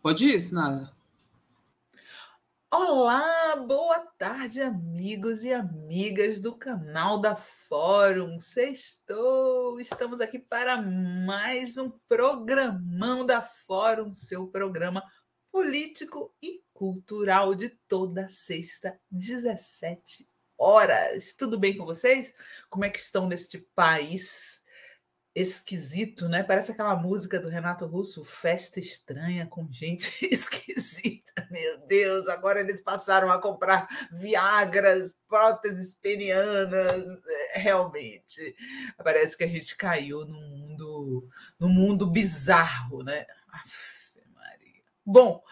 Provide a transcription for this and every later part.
Pode ir, Sinara. Olá, boa tarde, amigos e amigas do canal da Fórum. Sextou! Estamos aqui para mais um programão da Fórum, seu programa político e cultural de toda sexta, 17 horas. Tudo bem com vocês? Como é que estão neste país esquisito, né? Parece aquela música do Renato Russo, Festa Estranha com gente esquisita. Meu Deus, agora eles passaram a comprar Viagras, próteses penianas. É, realmente, parece que a gente caiu num mundo, num mundo bizarro, né? Aff, Maria. Bom,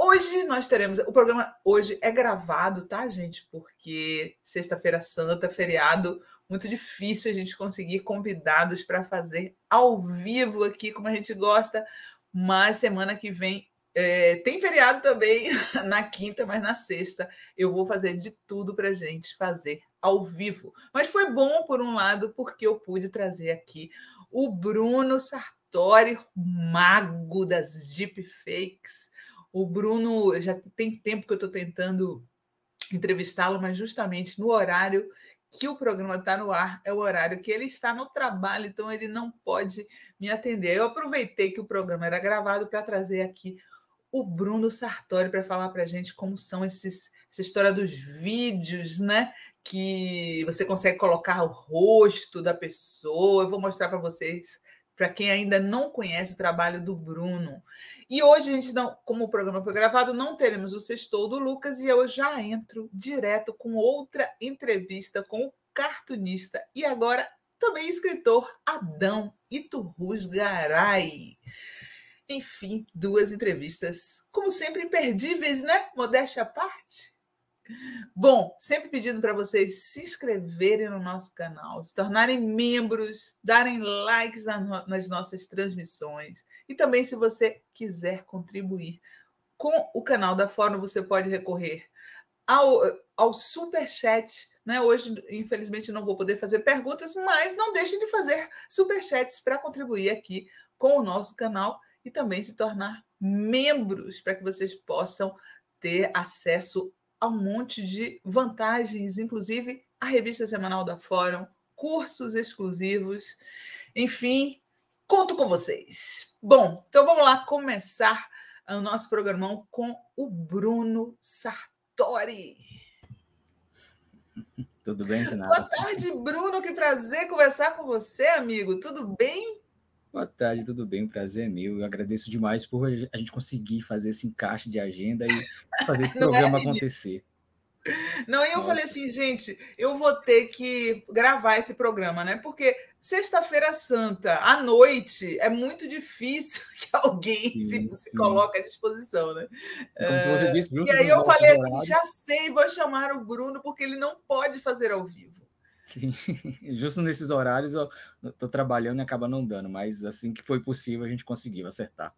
Hoje nós teremos. O programa hoje é gravado, tá, gente? Porque Sexta-feira Santa, feriado, muito difícil a gente conseguir convidados para fazer ao vivo aqui, como a gente gosta. Mas semana que vem é, tem feriado também na quinta, mas na sexta eu vou fazer de tudo para a gente fazer ao vivo. Mas foi bom, por um lado, porque eu pude trazer aqui o Bruno Sartori, mago das deepfakes. O Bruno, já tem tempo que eu estou tentando entrevistá-lo, mas justamente no horário que o programa está no ar, é o horário que ele está no trabalho, então ele não pode me atender. Eu aproveitei que o programa era gravado para trazer aqui o Bruno Sartori para falar para a gente como são esses, essa história dos vídeos, né? Que você consegue colocar o rosto da pessoa. Eu vou mostrar para vocês para quem ainda não conhece o trabalho do Bruno. E hoje a gente não, como o programa foi gravado, não teremos o sextou do Lucas e eu já entro direto com outra entrevista com o cartunista e agora também escritor Adão Iturruz Garay. Enfim, duas entrevistas, como sempre, imperdíveis, né? Modéstia à parte. Bom, sempre pedindo para vocês se inscreverem no nosso canal, se tornarem membros, darem likes nas nossas transmissões. E também, se você quiser contribuir com o canal da forma você pode recorrer ao, ao superchat. Né? Hoje, infelizmente, não vou poder fazer perguntas, mas não deixem de fazer superchats para contribuir aqui com o nosso canal e também se tornar membros para que vocês possam ter acesso a um monte de vantagens, inclusive a revista semanal da Fórum, cursos exclusivos, enfim, conto com vocês. Bom, então vamos lá começar o nosso programão com o Bruno Sartori. Tudo bem, Sinara? Boa tarde, Bruno. Que prazer conversar com você, amigo. Tudo bem? Boa tarde, tudo bem? O prazer é meu. Eu agradeço demais por a gente conseguir fazer esse encaixe de agenda e fazer esse é programa é, acontecer. Não, e eu Nossa. falei assim, gente, eu vou ter que gravar esse programa, né? Porque sexta-feira santa, à noite, é muito difícil que alguém sim, se, se coloque à disposição, né? uh, e aí eu falei assim, já sei, vou chamar o Bruno, porque ele não pode fazer ao vivo. Sim, justo nesses horários eu estou trabalhando e acaba não dando, mas assim que foi possível a gente conseguiu acertar.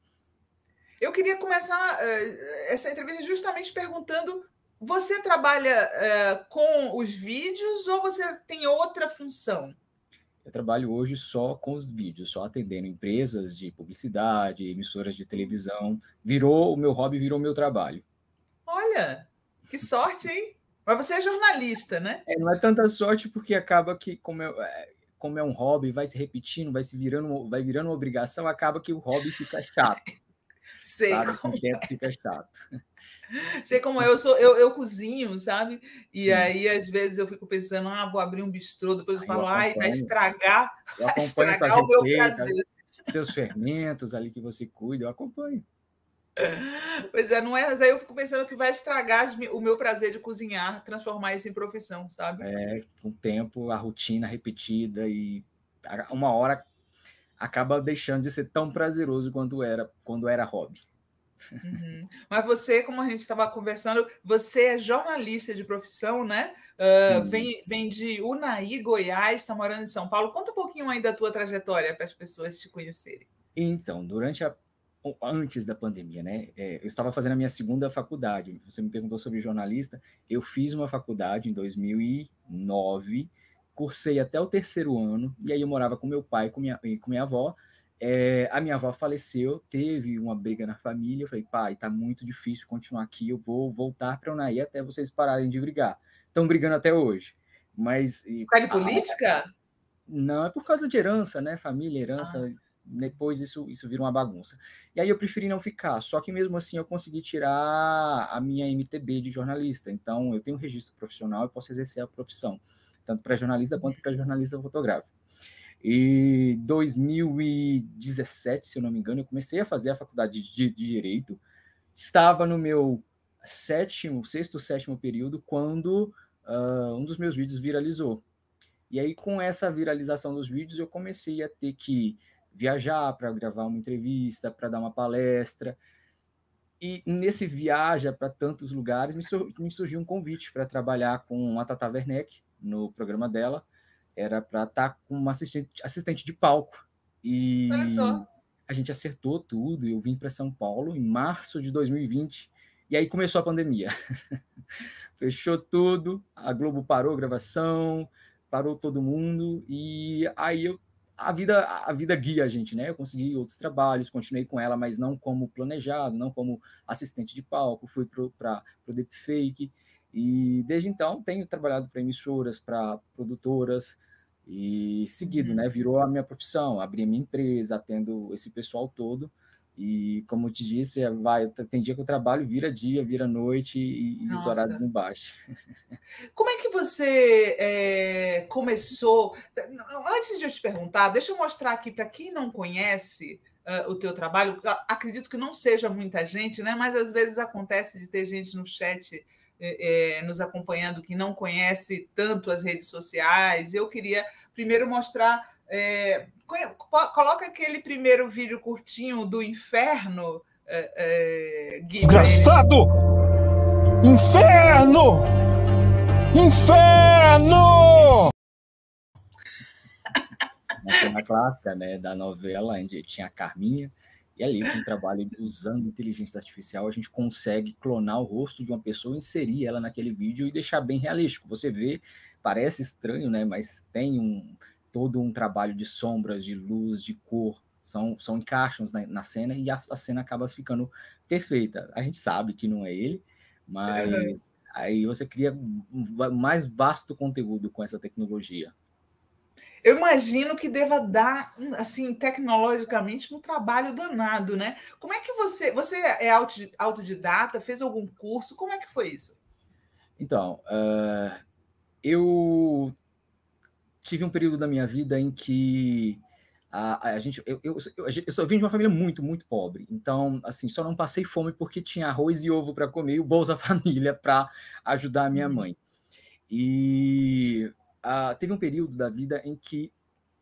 Eu queria começar uh, essa entrevista justamente perguntando: você trabalha uh, com os vídeos ou você tem outra função? Eu trabalho hoje só com os vídeos, só atendendo empresas de publicidade, emissoras de televisão. Virou o meu hobby, virou o meu trabalho. Olha, que sorte, hein? Mas você é jornalista, né? É, não é tanta sorte porque acaba que, como é, é, como é um hobby, vai se repetindo, vai se virando, vai virando uma obrigação, acaba que o hobby fica chato. Sei sabe? como é. fica chato. Sei como é, eu sou, eu, eu cozinho, sabe? E Sim. aí às vezes eu fico pensando, ah, vou abrir um bistrô, depois eu falo, ai, vai estragar, vai estragar o meu prazer. Seus fermentos ali que você cuida, eu acompanho. Pois é, não é, mas aí eu fico pensando que vai estragar o meu prazer de cozinhar, transformar isso em profissão, sabe? É, com o tempo, a rotina repetida e uma hora acaba deixando de ser tão prazeroso quanto era quando era hobby. Uhum. Mas você, como a gente estava conversando, você é jornalista de profissão, né? Uh, vem, vem de Unai Goiás, está morando em São Paulo. Conta um pouquinho aí da tua trajetória para as pessoas te conhecerem. Então, durante a antes da pandemia, né? É, eu estava fazendo a minha segunda faculdade. Você me perguntou sobre jornalista. Eu fiz uma faculdade em 2009, cursei até o terceiro ano, e aí eu morava com meu pai e com minha, com minha avó. É, a minha avó faleceu, teve uma briga na família. Eu falei, pai, tá muito difícil continuar aqui. Eu vou voltar para Unaí até vocês pararem de brigar. Estão brigando até hoje. Mas. por causa de política? Não, é por causa de herança, né? Família, herança. Ah depois isso, isso vira uma bagunça. E aí eu preferi não ficar, só que mesmo assim eu consegui tirar a minha MTB de jornalista, então eu tenho um registro profissional e posso exercer a profissão, tanto para jornalista quanto uhum. para jornalista fotográfico. E 2017, se eu não me engano, eu comecei a fazer a faculdade de, de Direito, estava no meu sétimo, sexto, sétimo período, quando uh, um dos meus vídeos viralizou. E aí, com essa viralização dos vídeos, eu comecei a ter que viajar para gravar uma entrevista, para dar uma palestra. E nesse viaja para tantos lugares, me, sur me, surgiu um convite para trabalhar com a Tata Werneck no programa dela. Era para estar tá com uma assistente, assistente de palco. E a gente acertou tudo. Eu vim para São Paulo em março de 2020. E aí começou a pandemia. Fechou tudo, a Globo parou a gravação, parou todo mundo. E aí eu a vida a vida guia a gente, né? Eu consegui outros trabalhos, continuei com ela, mas não como planejado, não como assistente de palco, fui para o Deep Fake. E desde então tenho trabalhado para emissoras, para produtoras e seguido, uhum. né? Virou a minha profissão, abri a minha empresa, atendo esse pessoal todo. E como eu te disse, é, vai, tem dia que o trabalho vira dia, vira noite e, Nossa. os horários não baixam. Como é que você é, começou? Antes de eu te perguntar, deixa eu mostrar aqui para quem não conhece uh, o teu trabalho. Acredito que não seja muita gente, né? Mas às vezes acontece de ter gente no chat é, é nos acompanhando que não conhece tanto as redes sociais. Eu queria primeiro mostrar é, Coloca aquele primeiro vídeo curtinho do inferno. É, é, Desgraçado! Inferno! Inferno! Uma cena clássica né, da novela, onde tinha a Carminha. E ali, com o trabalho usando inteligência artificial, a gente consegue clonar o rosto de uma pessoa, inserir ela naquele vídeo e deixar bem realístico. Você vê, parece estranho, né? Mas tem um, todo um trabalho de sombras, de luz, de cor, são, são encaixos na, na cena e a, a, cena acaba ficando perfeita. A gente sabe que não é ele, é mas é. aí você cria mais vasto conteúdo com essa tecnologia. Eu imagino que deva dar, assim, tecnologicamente, um trabalho danado, né? Como é que você. Você é autodidata? Fez algum curso? Como é que foi isso? Então, uh, eu tive um período da minha vida em que a, a gente, eu, eu, eu, eu só vim de uma família muito, muito pobre. Então, assim, só não passei fome porque tinha arroz e ovo para comer e o Bolsa Família para ajudar a minha uhum. mãe. E a, teve um período da vida em que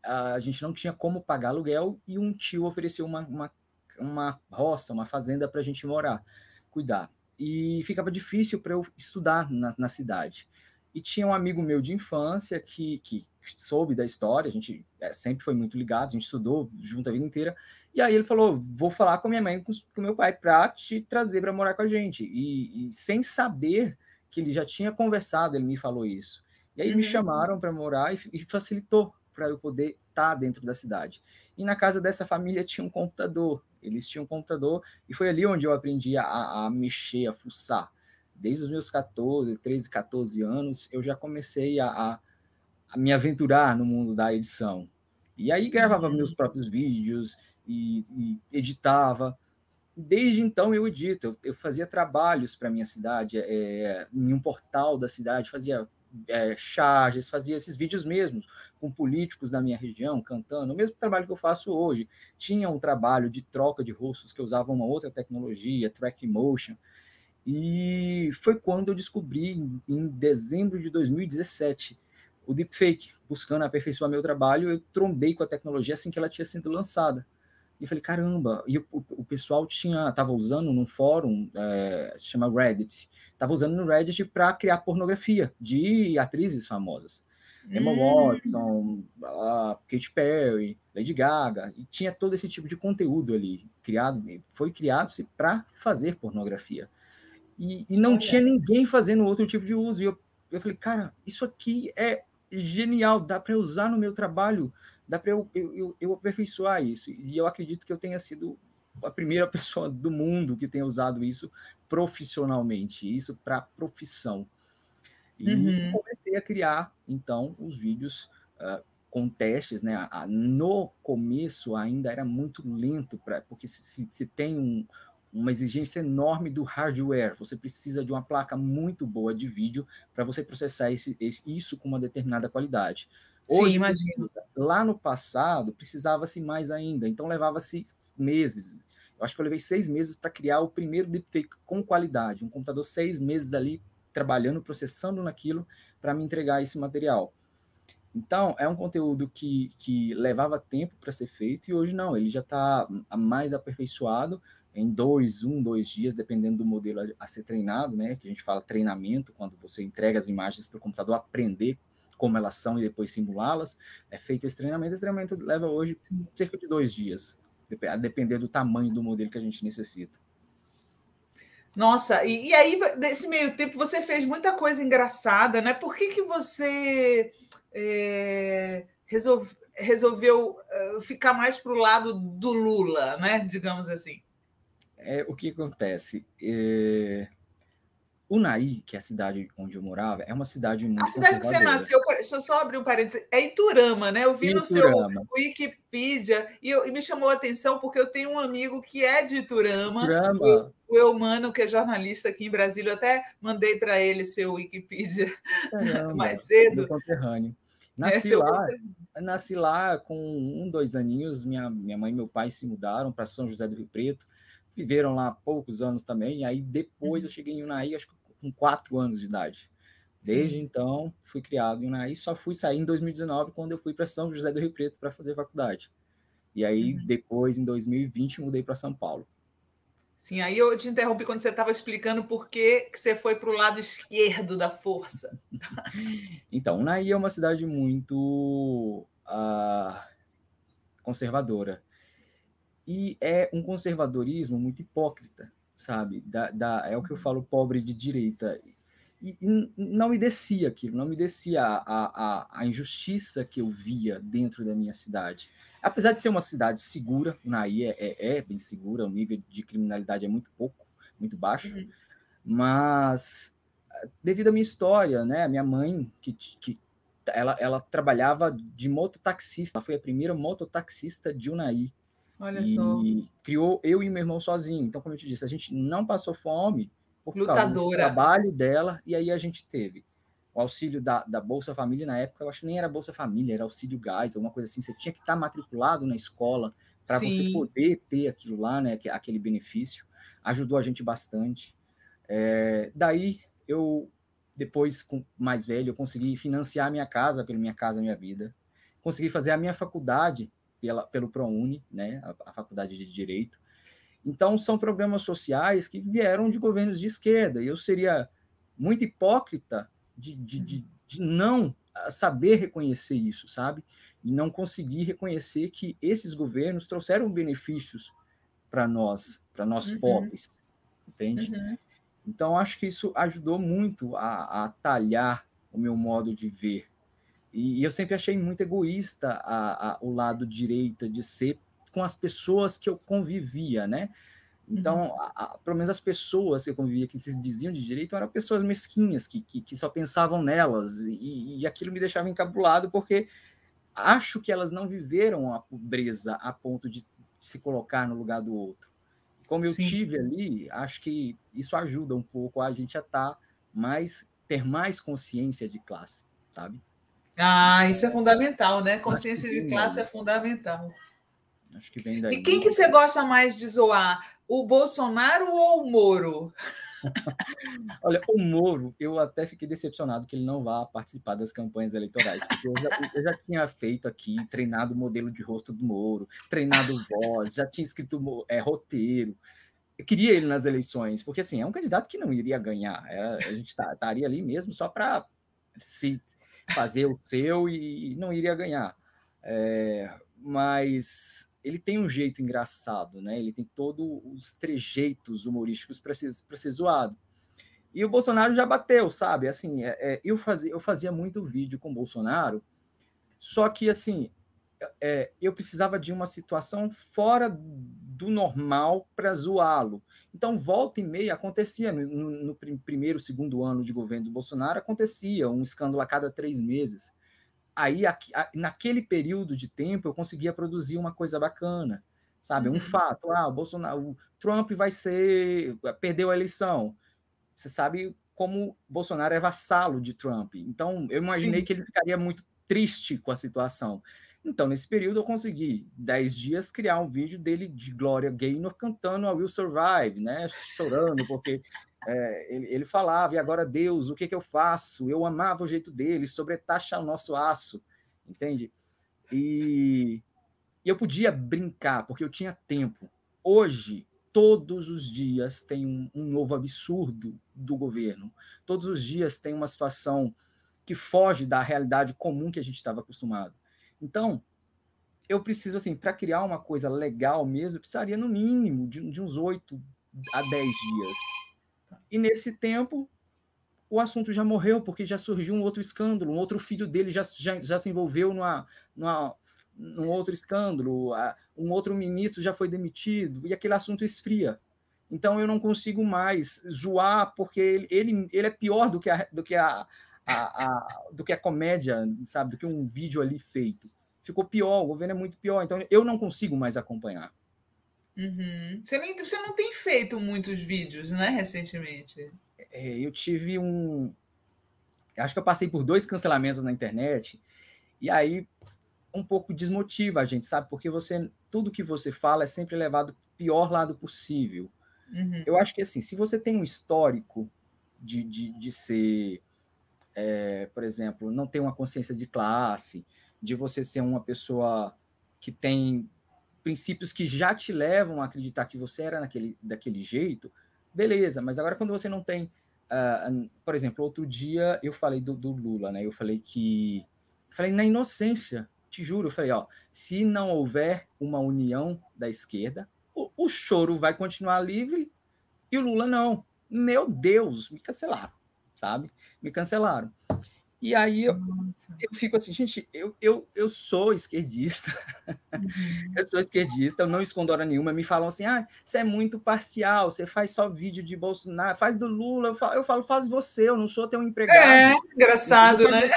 a gente não tinha como pagar aluguel e um tio ofereceu uma, uma, uma roça, uma fazenda para a gente morar, cuidar. E ficava difícil para eu estudar na, na cidade. E tinha um amigo meu de infância que, que soube da história, a gente é, sempre foi muito ligado, a gente estudou junto a vida inteira. E aí ele falou: vou falar com minha mãe, com, com meu pai, para te trazer para morar com a gente. E, e, sem saber que ele já tinha conversado, ele me falou isso. E aí uhum. me chamaram para morar e, e facilitou para eu poder estar tá dentro da cidade. E na casa dessa família tinha um computador. Eles tinham um computador e foi ali onde eu aprendi a, a mexer, a fuçar desde os meus 14, 13, 14 anos, eu já comecei a, a, me aventurar no mundo da edição. E aí gravava uhum. meus próprios vídeos e, e editava. Desde então eu edito, eu, eu fazia trabalhos para minha cidade, é, em um portal da cidade, fazia é, charges, fazia esses vídeos mesmo com políticos da minha região cantando. O mesmo trabalho que eu faço hoje. Tinha um trabalho de troca de rostos que usava uma outra tecnologia, track motion. E foi quando eu descobri, em, em dezembro de 2017, o deepfake, buscando aperfeiçoar meu trabalho, eu trombei com a tecnologia assim que ela tinha sido lançada. E eu falei, caramba, e o, o pessoal tinha, tava usando num fórum, é, se chama Reddit, tava usando no Reddit para criar pornografia de atrizes famosas. Hum. Emma Watson, Katy Perry, Lady Gaga, e tinha todo esse tipo de conteúdo ali, criado, foi criado assim, para fazer pornografia. E, e não é. tinha ninguém fazendo outro tipo de uso. E eu, eu falei, cara, isso aqui é genial, dá para usar no meu trabalho, dá para eu, eu, eu, aperfeiçoar isso. E eu acredito que eu tenha sido a primeira pessoa do mundo que tenha usado isso profissionalmente, isso para profissão. E uhum. comecei a criar, então, os vídeos uh, com testes, né? no começo ainda era muito lento, pra, porque se, se, se tem um, uma exigência enorme do hardware. Você precisa de uma placa muito boa de vídeo para você processar esse, esse, isso com uma determinada qualidade. Hoje, Sim, imagino. lá no passado, precisava-se mais ainda, então levava-se meses. Eu acho que eu levei seis meses para criar o primeiro deepfake com qualidade. Um computador seis meses ali trabalhando, processando naquilo para me entregar esse material. Então, é um conteúdo que, que levava tempo para ser feito e hoje não, ele já está mais aperfeiçoado em dois, um, dois dias, dependendo do modelo a, a ser treinado, né? Que a gente fala treinamento, quando você entrega as imagens para o computador aprender como elas são e depois simulá-las. É feito esse treinamento. Esse treinamento leva hoje cerca de dois dias, a depender do tamanho do modelo que a gente necessita. Nossa, e, e aí, nesse meio tempo, você fez muita coisa engraçada, né? Por que, que você é, eh, resolve, resolveu eh, ficar mais para o lado do Lula, né? Digamos assim é, o que acontece? É... Unaí, que é a cidade onde eu morava, é uma cidade muito. A cidade que você nasceu, deixa eu só abrir um parênteses, é Iturama, né? Eu vi Iturama. no seu Wikipedia e, eu, e, me chamou a atenção porque eu tenho um amigo que é de Iturama, Iturama. O, o Eumano, que é jornalista aqui em Brasília. Eu até mandei para ele seu Wikipedia Caramba, mais cedo. conterrâneo. É nasci, é lá, nasci lá com um, dois aninhos, minha, minha mãe e meu pai se mudaram para São José do Rio Preto viveram lá poucos anos também. E aí depois uhum. eu cheguei em Unai acho que com quatro anos de idade. Desde Sim. então, fui criado em Unai só fui sair em 2019, quando eu fui para São José do Rio Preto para fazer faculdade. E aí, uhum. depois, em 2020, mudei para São Paulo. Sim, aí eu te interrompi quando você estava explicando por que, que você foi para o lado esquerdo da força. então, Unai é uma cidade muito uh, conservadora. E é um conservadorismo muito hipócrita, sabe? Da, da é o que eu uhum. falo, pobre de direita. E, e não me descia aquilo, não me descia a, a, a injustiça que eu via dentro da minha cidade. Apesar de ser uma cidade segura, Naí é, é, é, bem segura, o nível de criminalidade é muito pouco, muito baixo, uhum. mas ah, devido à minha história, né? Minha mãe, que, que ela, ela trabalhava de mototaxista, ela foi a primeira mototaxista de Unaí. Olha e só. criou eu e meu irmão sozinho. Então, como eu te disse, a gente não passou fome por Lutadora. causa do trabalho dela, e aí a gente teve o auxílio da, da, Bolsa Família na época, eu acho que nem era Bolsa Família, era auxílio gás, alguma coisa assim. Você tinha que estar matriculado na escola para você poder ter aquilo lá, né? Aquele benefício. Ajudou a gente bastante. É, daí eu depois mais velho eu consegui financiar minha casa pelo minha casa minha vida, consegui fazer a minha faculdade pela, pelo ProUni, né, a, a Faculdade de Direito. Então, são problemas sociais que vieram de governos de esquerda, e eu seria muito hipócrita de, de, de, de não saber reconhecer isso, sabe? E não conseguir reconhecer que esses governos trouxeram benefícios para nós, para nós uhum. pobres, entende? Uhum. Então, acho que isso ajudou muito a, a talhar o meu modo de ver e, eu sempre achei muito egoísta a, a, o lado direito de ser com as pessoas que eu convivia, né? Então, uhum. a, pelo menos as pessoas que eu convivia, que se diziam de direito, eram pessoas mesquinhas, que, que, que só pensavam nelas, e, e, aquilo me deixava encabulado, porque acho que elas não viveram a pobreza a ponto de se colocar no lugar do outro. Como eu tive ali, acho que isso ajuda um pouco a gente a estar tá mais, ter mais consciência de classe, sabe? Ah, isso é fundamental, né? Consciência de classe é fundamental. Acho que vem daí. E quem que você gosta mais de zoar? O Bolsonaro ou o Moro? Olha, o Moro, eu até fiquei decepcionado que ele não vá participar das campanhas eleitorais, porque eu já, eu já tinha feito aqui, treinado o modelo de rosto do Moro, treinado voz, já tinha escrito é, roteiro. Eu queria ele nas eleições, porque assim, é um candidato que não iria ganhar. Era, é, a gente tá, estaria tá, ali mesmo só para se fazer o seu e não iria ganhar. É, mas ele tem um jeito engraçado, né? Ele tem todos os trejeitos humorísticos para ser, ser zoado. E o Bolsonaro já bateu, sabe? Assim, é, é, eu, fazia, eu fazia muito vídeo com o Bolsonaro, só que, assim, é, eu precisava de uma situação fora do normal para zoá-lo. Então, volta e meia acontecia, no, no, primeiro, segundo ano de governo do Bolsonaro, acontecia um escândalo a cada três meses. Aí, aqui, a, naquele período de tempo, eu conseguia produzir uma coisa bacana, sabe? Um uhum. fato, ah, o Bolsonaro, o Trump vai ser, perdeu a eleição. Você sabe como Bolsonaro é vassalo de Trump. Então, eu imaginei Sim. que ele ficaria muito triste com a situação. Então, nesse período, eu consegui, 10 dias, criar um vídeo dele de Gloria Gaynor cantando a Will Survive, né? Chorando, porque é, ele, ele, falava, e agora Deus, o que, que eu faço? Eu amava o jeito dele, sobretaxa o nosso aço, entende? E, e eu podia brincar, porque eu tinha tempo. Hoje, todos os dias tem um, um, novo absurdo do governo. Todos os dias tem uma situação que foge da realidade comum que a gente estava acostumado. Então, eu preciso, assim, para criar uma coisa legal mesmo, eu precisaria no mínimo de, de uns 8 a 10 dias. E nesse tempo, o assunto já morreu, porque já surgiu um outro escândalo, um outro filho dele já, já, já se envolveu numa, numa, num outro escândalo, um outro ministro já foi demitido, e aquele assunto esfria. Então eu não consigo mais zoar, porque ele, ele, ele é pior do que a, do que a, a, a, do que a comédia, sabe? Do que um vídeo ali feito. Ficou pior, o governo é muito pior. Então eu não consigo mais acompanhar. Uhum. Você, nem, você não tem feito muitos vídeos, né, recentemente? É, eu tive um. Acho que eu passei por dois cancelamentos na internet, e aí um pouco desmotiva a gente, sabe? Porque você tudo que você fala é sempre levado para o pior lado possível. Uhum. Eu acho que assim, se você tem um histórico de, de, de ser é, por exemplo, não ter uma consciência de classe, de você ser uma pessoa que tem princípios que já te levam a acreditar que você era naquele, daquele jeito, beleza, mas agora quando você não tem. Uh, por exemplo, outro dia eu falei do, do Lula, né? Eu falei que. falei na inocência, te juro, eu falei, ó, se não houver uma união da esquerda, o, o choro vai continuar livre e o Lula não. Meu Deus, me cancelaram sabe? Me cancelaram. E aí eu, eu, fico assim, gente, eu, eu, eu sou esquerdista, uhum. eu sou esquerdista, eu não escondo hora nenhuma, me falam assim, ah, você é muito parcial, você faz só vídeo de Bolsonaro, faz do Lula, eu falo, eu falo faz você, eu não sou teu empregado. É, engraçado, né?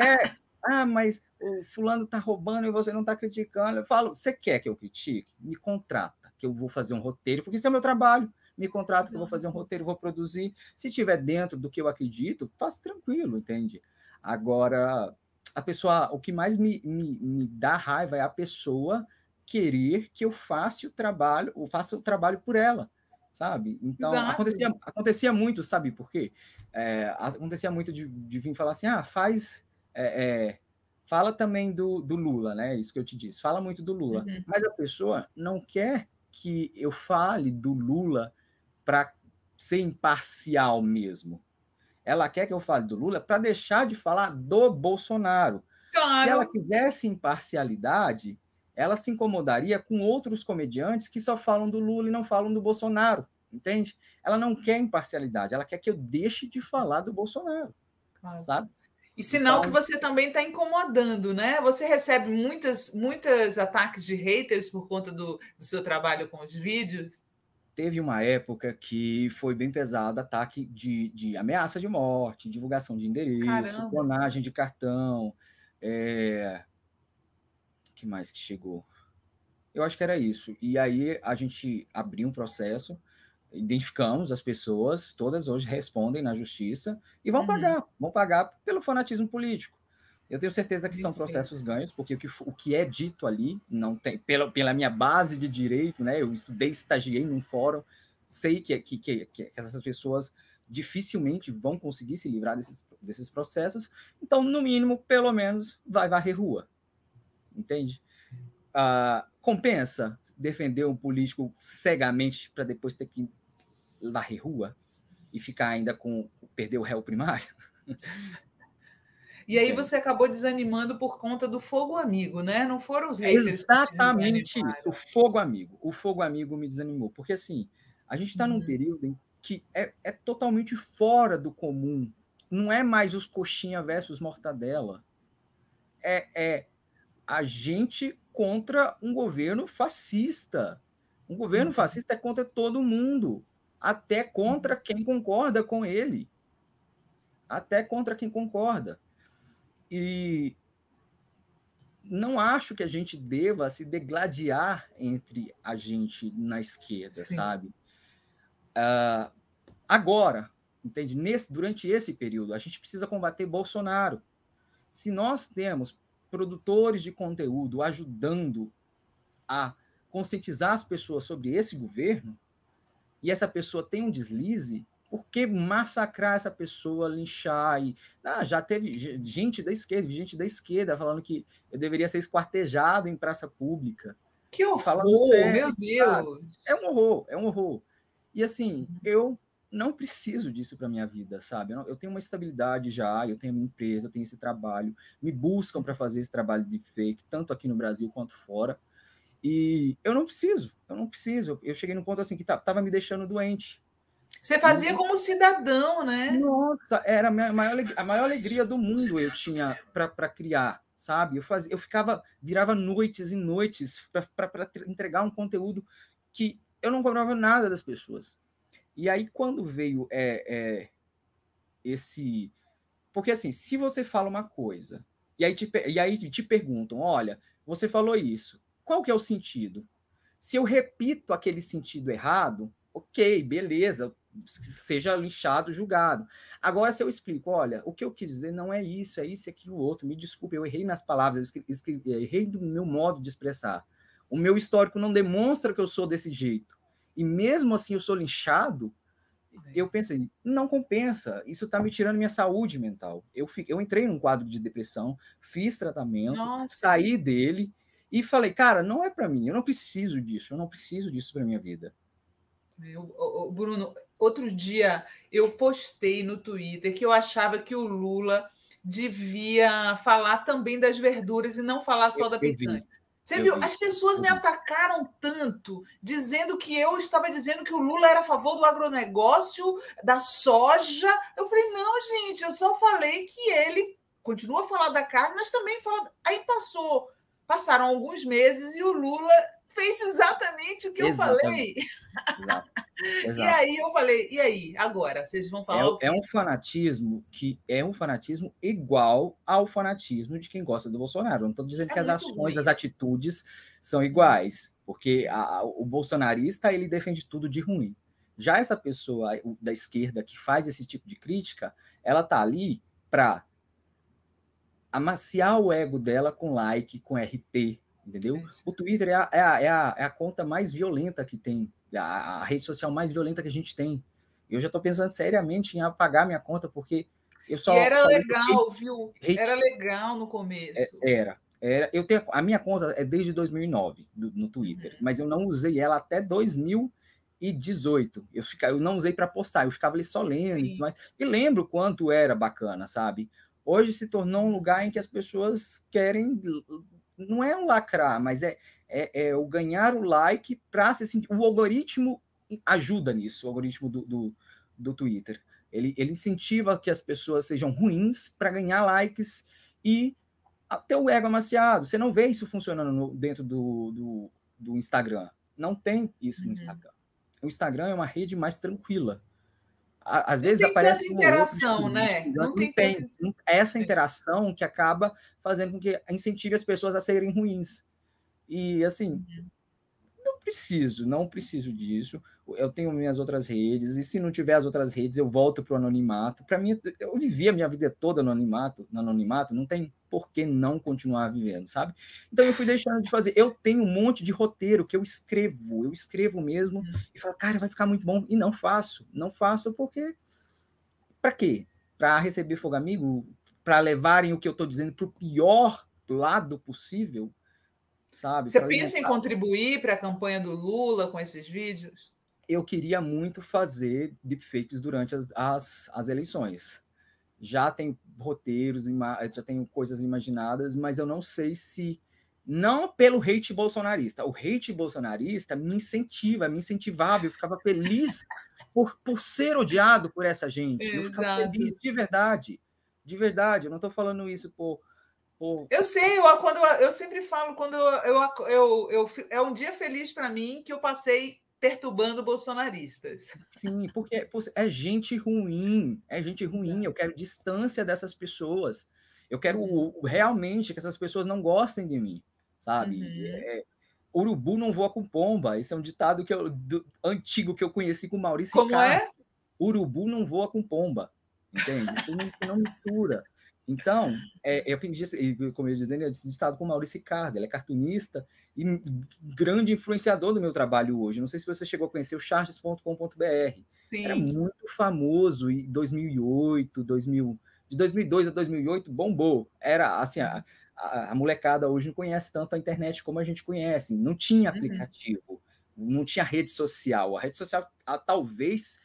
É, ah, mas o fulano tá roubando e você não tá criticando. Eu falo, você quer que eu critique? Me contrata, que eu vou fazer um roteiro, porque isso é o meu trabalho me contrata que eu vou fazer um roteiro, vou produzir. Se tiver dentro do que eu acredito, faço tranquilo, entende? Agora, a pessoa, o que mais me, me, me dá raiva é a pessoa querer que eu faça o trabalho, ou faça o trabalho por ela sabe? Então, acontecia, acontecia muito, sabe por quê? É, acontecia muito de, de vir falar assim, ah, faz... É, é, fala também do, do Lula, né? É isso que eu te disse. Fala muito do Lula. Uhum. Mas a pessoa não quer que eu fale do Lula para ser imparcial mesmo. Ela quer que eu fale do Lula para deixar de falar do Bolsonaro. Claro. Se ela quisesse imparcialidade, ela se incomodaria com outros comediantes que só falam do Lula e não falam do Bolsonaro, entende? Ela não quer imparcialidade, ela quer que eu deixe de falar do Bolsonaro, claro. sabe? E sinal então... que você também está incomodando, né? Você recebe muitas, muitas ataques de haters por conta do, do seu trabalho com os vídeos teve uma época que foi bem pesado ataque de, de ameaça de morte, divulgação de endereço, clonagem de cartão. É... que mais que chegou? Eu acho que era isso. E aí a gente abriu um processo, identificamos as pessoas, todas hoje respondem na justiça e vão uhum. pagar, vão pagar pelo fanatismo político. Eu tenho certeza que são processos ganhos, porque o que, o que é dito ali, não tem pela, pela minha base de direito, né? Eu estudei, estagiei num fórum, sei que, é, que, que, que essas pessoas dificilmente vão conseguir se livrar desses, desses processos. Então, no mínimo, pelo menos, vai varrer rua. Entende? Ah, compensa defender um político cegamente para depois ter que varrer rua e ficar ainda com perder o réu primário? E aí você acabou desanimando por conta do fogo amigo, né? Não foram os haters. É exatamente isso, o fogo amigo. O fogo amigo me desanimou, porque assim, a gente está uhum. num período em que é, é, totalmente fora do comum. Não é mais os coxinha versus mortadela. É, é a gente contra um governo fascista. Um governo uhum. fascista é contra todo mundo, até contra quem concorda com ele. Até contra quem concorda. E não acho que a gente deva se degladiar entre a gente na esquerda, Sim. sabe? Uh, agora, entende? Nesse, durante esse período, a gente precisa combater Bolsonaro. Se nós temos produtores de conteúdo ajudando a conscientizar as pessoas sobre esse governo, e essa pessoa tem um deslize, por que massacrar essa pessoa, linchar? E, ah, já teve gente da esquerda, gente da esquerda falando que eu deveria ser esquartejado em praça pública. Que horror, falando sério, meu Deus! Cara, é um horror, é um horror. E assim, eu não preciso disso para minha vida, sabe? Eu, tenho uma estabilidade já, eu tenho minha empresa, eu tenho esse trabalho, me buscam para fazer esse trabalho de fake, tanto aqui no Brasil quanto fora. E eu não preciso, eu não preciso. Eu cheguei num ponto assim que estava tá, me deixando doente você fazia como cidadão, né? Nossa, era a, maior, a maior alegria do mundo eu tinha para criar, sabe? Eu, fazia, eu ficava, virava noites e noites para entregar um conteúdo que eu não cobrava nada das pessoas. E aí, quando veio é, é, esse. Porque assim, se você fala uma coisa, e aí, te, e aí te perguntam: olha, você falou isso, qual que é o sentido? Se eu repito aquele sentido errado, ok, beleza, seja lixado, julgado. Agora, se eu explico, olha, o que eu quis dizer não é isso, é isso, é aquilo, outro, me desculpe, eu errei nas palavras, eu errei no meu modo de expressar. O meu histórico não demonstra que eu sou desse jeito. E mesmo assim eu sou linchado, eu pensei, não compensa, isso está me tirando minha saúde mental. Eu, fiquei, eu entrei num quadro de depressão, fiz tratamento, Nossa. saí dele e falei, cara, não é para mim, eu não preciso disso, eu não preciso disso para minha vida. Eu, eu, Bruno, Outro dia eu postei no Twitter que eu achava que o Lula devia falar também das verduras e não falar só eu, da picanha. Você viu? As pessoas me atacaram tanto, dizendo que eu estava dizendo que o Lula era a favor do agronegócio, da soja. Eu falei, não, gente, eu só falei que ele continua a falar da carne, mas também fala. Aí passou, passaram alguns meses e o Lula fez exatamente o que exatamente. eu falei. Exato. Exato. E aí eu falei, e aí, agora? Vocês vão falar. É, é, um fanatismo que é um fanatismo igual ao fanatismo de quem gosta do Bolsonaro. Não estou dizendo é que as ações, as atitudes são iguais, porque a, o bolsonarista ele defende tudo de ruim. Já essa pessoa da esquerda que faz esse tipo de crítica, ela tá ali para amaciar o ego dela com like, com RT, entendeu? O Twitter é a, é a, é a, é a conta mais violenta que tem, a, a, rede social mais violenta que a gente tem. Eu já estou pensando seriamente em apagar minha conta, porque eu só. E era só legal, hate, viu? Hate. Era legal no começo. É, era. Era, eu tenho a minha conta é desde 2009 do, no Twitter, uhum. mas eu não usei ela até 2018. Eu fica, eu não usei para postar, eu ficava ali só lendo, mas e lembro quanto era bacana, sabe? Hoje se tornou um lugar em que as pessoas querem não é lacrar, mas é, é, é o ganhar o like para se sentir. O algoritmo ajuda nisso, o algoritmo do, do, do Twitter. Ele, ele incentiva que as pessoas sejam ruins para ganhar likes e até o ego amaciado. Você não vê isso funcionando no, dentro do, do, do, Instagram. Não tem isso no uhum. Instagram. O Instagram é uma rede mais tranquila às vezes aparece como interação, outro, né? Não, tem, tem essa é. interação que acaba fazendo com que incentive as pessoas a serem ruins. E assim, uhum preciso, não preciso disso. Eu tenho minhas outras redes, e se não tiver as outras redes, eu volto para o anonimato. Para mim, eu vivi a minha vida toda no anonimato, no anonimato, não tem por que não continuar vivendo, sabe? Então eu fui deixando de fazer. Eu tenho um monte de roteiro que eu escrevo, eu escrevo mesmo hum. e falo, cara, vai ficar muito bom. E não faço, não faço porque. Para quê? Para receber fogo amigo? Para levarem o que eu estou dizendo para o pior lado possível? sabe? Você pensa em contribuir para a campanha do Lula com esses vídeos? Eu queria muito fazer deepfakes durante as, as, as eleições. Já tem roteiros, já tenho coisas imaginadas, mas eu não sei se não pelo hate bolsonarista. O hate bolsonarista me incentiva, me incentivava, eu ficava feliz por, por ser odiado por essa gente. Exato. Eu ficava feliz de verdade. De verdade, eu não estou falando isso por eu sei, eu, quando eu, eu, sempre falo, quando eu, eu, eu é um dia feliz para mim que eu passei perturbando bolsonaristas. Sim, porque é gente ruim, é gente ruim. Eu quero distância dessas pessoas. Eu quero uhum. realmente que essas pessoas não gostem de mim, sabe? Uhum. É, urubu não voa com pomba. Esse é um ditado que eu, do, antigo que eu conheci com Maurício Como é? Ricardo. é? Urubu não voa com pomba. Entende? Isso não, não mistura. Então, é, eu aprendi, como eu dizendo, eu estado com Maurício Ricardo, ele é cartunista e grande influenciador do meu trabalho hoje. Não sei se você chegou a conhecer o charges.com.br. Sim. Era muito famoso em 2008, 2000, de 2002 a 2008 bombou. Era assim, a, a, a, molecada hoje não conhece tanto a internet como a gente conhece. Não tinha uhum. aplicativo, uhum. não tinha rede social. A rede social, a, talvez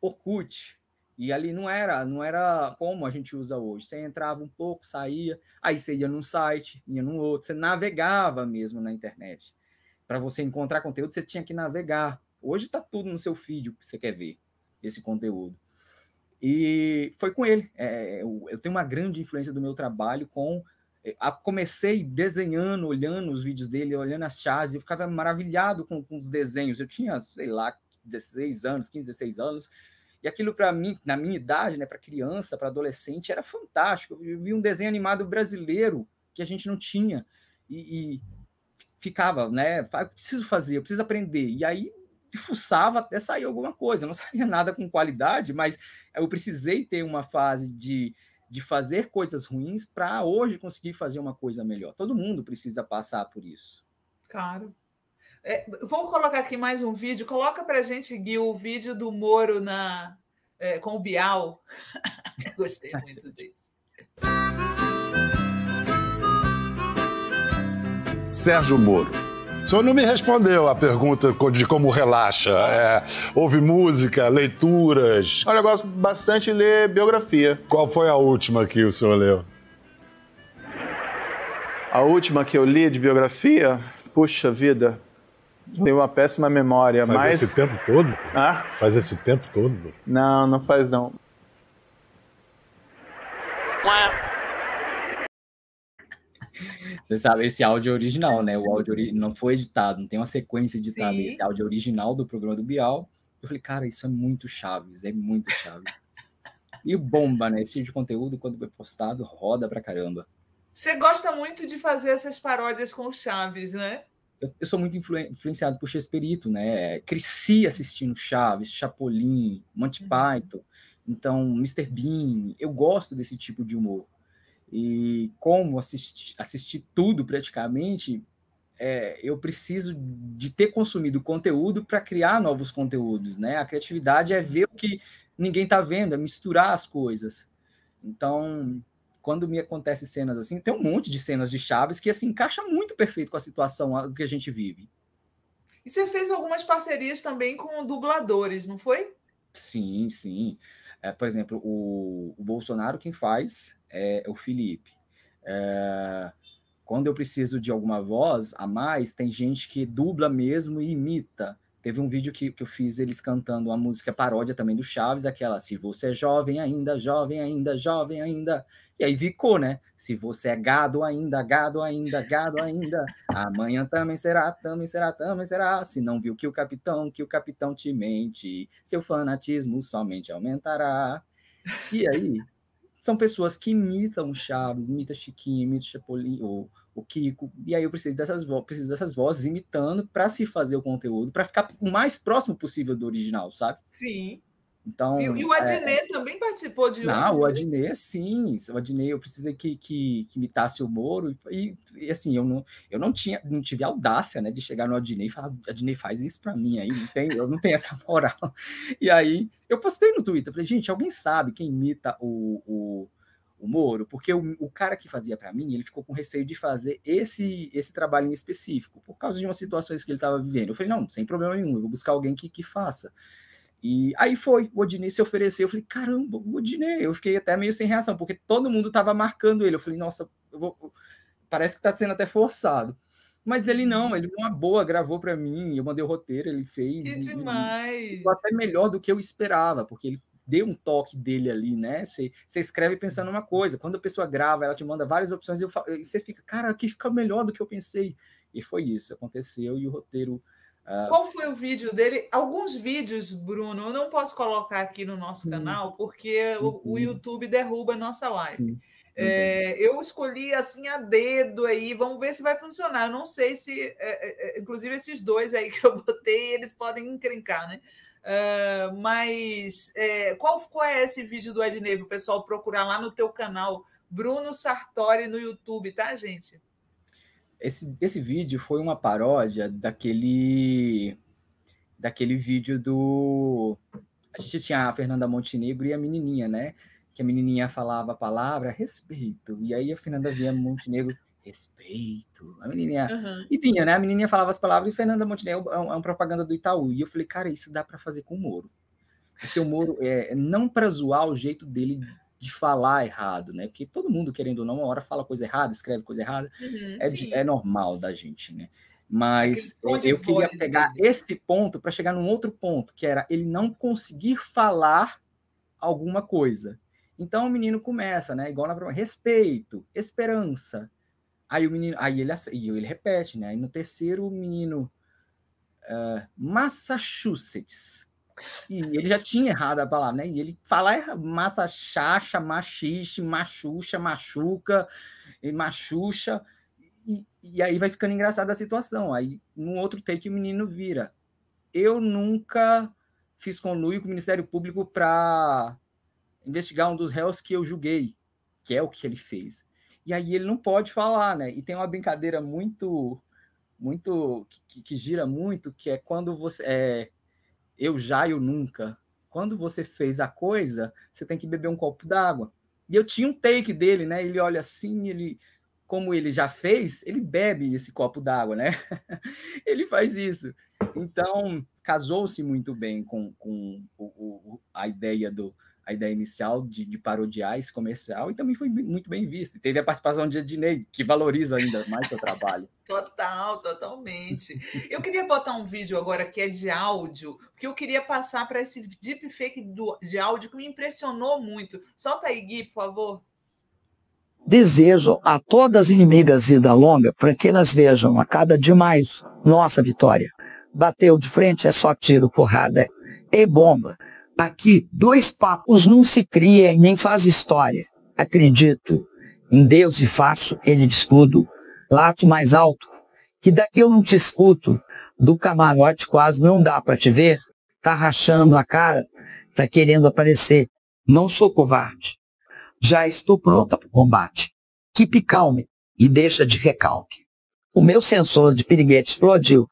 Orkut, e ali não era, não era como a gente usa hoje. Você entrava um pouco, saía, aí você ia num site, ia num outro, você navegava mesmo na internet. Para você encontrar conteúdo, você tinha que navegar. Hoje está tudo no seu feed o que você quer ver, esse conteúdo. E foi com ele. É, é eu, eu, tenho uma grande influência do meu trabalho com. É, a, comecei desenhando, olhando os vídeos dele, olhando as chás, eu ficava maravilhado com, com os desenhos. Eu tinha, sei lá, 16 anos, 15, 16 anos e aquilo para mim, na minha idade, né, para criança, para adolescente, era fantástico. Eu vi um desenho animado brasileiro que a gente não tinha e, e ficava, né, ah, eu preciso fazer, eu preciso aprender. E aí fuçava até sair alguma coisa. Eu não sabia nada com qualidade, mas eu precisei ter uma fase de de fazer coisas ruins para hoje conseguir fazer uma coisa melhor. Todo mundo precisa passar por isso. Claro. É, vamos colocar aqui mais um vídeo. Coloca para gente, Gui, o vídeo do Moro na, é, com o Bial. Gostei muito disso. Sérgio Moro. O senhor não me respondeu a pergunta de como relaxa. É, ouve música, leituras. Olha, eu gosto bastante de ler biografia. Qual foi a última que o senhor leu? A última que eu li de biografia? Puxa vida, tem uma péssima memória, faz mas... Faz esse tempo todo? Ah? Faz esse tempo todo? Não, não faz não. É? Você sabe, esse áudio é original, né? O áudio ori... não foi editado, não tem uma sequência editada. Sim. Esse áudio é original do programa do Bial. Eu falei, cara, isso é muito Chaves, é muito Chaves. e bomba, né? Esse tipo de conteúdo, quando foi é postado, roda pra caramba. Você gosta muito de fazer essas paródias com o Chaves, né? eu, eu sou muito influenciado por Chespirito, né? Cresci assistindo Chaves, Chapolin, Monty uhum. Python, então Mr. Bean. Eu gosto desse tipo de humor. E como assisti, assisti tudo praticamente, é, eu preciso de ter consumido conteúdo para criar novos conteúdos, né? A criatividade é ver o que ninguém está vendo, é misturar as coisas. Então, quando me acontece cenas assim, tem um monte de cenas de Chaves que assim encaixa muito perfeito com a situação que a gente vive. E você fez algumas parcerias também com dubladores, não foi? Sim, sim. É, por exemplo, o, o, Bolsonaro quem faz é o Felipe. É, quando eu preciso de alguma voz a mais, tem gente que dubla mesmo e imita. Teve um vídeo que, que eu fiz eles cantando uma música paródia também do Chaves, aquela Se você é jovem ainda, jovem ainda, jovem ainda. E aí ficou, né? Se você é gado ainda, gado ainda, gado ainda, amanhã também será, também será, também será. Se não viu que o capitão, que o capitão te mente, seu fanatismo somente aumentará. E aí, são pessoas que imitam Chaves, imitam Chiquinho, imitam Chapolin, ou o Kiko, e aí eu preciso dessas, preciso dessas vozes imitando para se fazer o conteúdo, para ficar o mais próximo possível do original, sabe? Sim. Então, e, e o é, Adnet é... também participou de. Não, o né? Adnet, sim. O Adnet, eu precisei que, que, que imitasse o Moro. E, e, assim, eu não, eu não tinha, não tive audácia né, de chegar no Adnet e falar: Adnet, faz isso para mim aí. Não tem, eu não tenho essa moral. E aí, eu postei no Twitter. Falei, gente, alguém sabe quem imita o, o, o Moro? Porque o, o cara que fazia para mim, ele ficou com receio de fazer esse, esse trabalho em específico, por causa de umas situações que ele estava vivendo. Eu falei: não, sem problema nenhum, eu vou buscar alguém que, que faça. E aí foi, o Odinei se ofereceu. Eu falei, caramba, o Odinei. Eu fiquei até meio sem reação, porque todo mundo estava marcando ele. Eu falei, nossa, eu vou... parece que está sendo até forçado. Mas ele não, uhum. ele uma boa gravou para mim, eu mandei o roteiro, ele fez. Que demais! E, até melhor do que eu esperava, porque ele deu um toque dele ali, né? Você, escreve pensando uma coisa, quando a pessoa grava, ela te manda várias opções eu, e você fica, cara, aqui fica melhor do que eu pensei. E foi isso, aconteceu e o roteiro é. Qual foi o vídeo dele? Alguns vídeos, Bruno, eu não posso colocar aqui no nosso Sim. Uhum. canal, porque o, o, uhum. YouTube derruba a nossa live. É, eu escolhi assim a dedo aí, vamos ver se vai funcionar. Eu não sei se, é, é, é inclusive, esses dois aí que eu botei, eles podem encrencar, né? É, mas qual, qual é esse vídeo do Ednei para o pessoal procurar lá no teu canal, Bruno Sartori no YouTube, tá, gente? esse, esse vídeo foi uma paródia daquele daquele vídeo do a gente tinha a Fernanda Montenegro e a menininha, né? Que a menininha falava a palavra respeito e aí a Fernanda via Montenegro respeito. A menininha uhum. e vinha, né? A menininha falava as palavras e Fernanda Montenegro é, um, é uma propaganda do Itaú e eu falei, cara, isso dá para fazer com o Moro. Porque o Moro é não para zoar o jeito dele de falar errado, né? Porque todo mundo, querendo ou não, uma hora fala coisa errada, escreve coisa errada, uhum, é, é, normal da gente, né? Mas eu, eu queria pegar esse ponto para chegar num outro ponto, que era ele não conseguir falar alguma coisa. Então o menino começa, né? Igual na respeito, esperança. Aí o menino, aí ele, e ele repete, né? Aí no terceiro o menino uh, Massachusetts, e ele já tinha errado a palavra, né? E ele fala é, massa chacha, machiste, machuxa, machuca, e machuxa. E, e aí vai ficando engraçada a situação. Aí, no outro take, o menino vira. Eu nunca fiz conluio com o Ministério Público para investigar um dos réus que eu julguei, que é o que ele fez. E aí ele não pode falar, né? E tem uma brincadeira muito, muito que, que gira muito, que é quando você é, eu já, eu nunca. Quando você fez a coisa, você tem que beber um copo d'água. E eu tinha um take dele, né? Ele olha assim, ele como ele já fez, ele bebe esse copo d'água, né? ele faz isso. Então, casou-se muito bem com, com o, o, a ideia do, a ideia inicial de, de, parodiar esse comercial e também foi muito bem visto. E teve a participação de Ednei, que valoriza ainda mais o trabalho. Total, totalmente. Eu queria botar um vídeo agora que é de áudio, porque eu queria passar para esse deepfake do, de áudio que me impressionou muito. Solta aí, Gui, por favor. Desejo a todas as inimigas vida longa para que elas vejam a cada demais nossa vitória. Bateu de frente é só tiro, porrada e é bomba aqui dois papos. Não se cria nem faz história. Acredito em Deus e faço, ele discudo, lato mais alto, que daqui eu não te escuto, do camarote quase não dá para te ver, tá rachando a cara, tá querendo aparecer. Não sou covarde. Já estou pronta para o combate. Keep calme e deixa de recalque. O meu sensor de piriguete explodiu.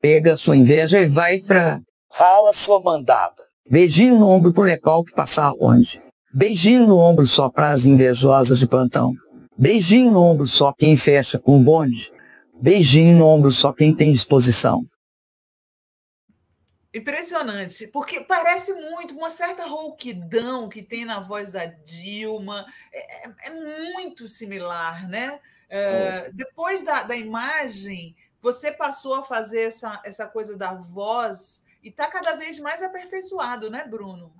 Pega sua inveja e vai para rala sua mandada. Beijinho no ombro por ecol que passar longe. Beijinho no ombro só para as invejosas de plantão. Beijinho no ombro só quem fecha com bonde. Beijinho no ombro só quem tem disposição. Impressionante, porque parece muito uma certa rouquidão que tem na voz da Dilma. É, é, é muito similar, né? É, é, depois da, da imagem, você passou a fazer essa, essa coisa da voz e está cada vez mais aperfeiçoado, né, Bruno?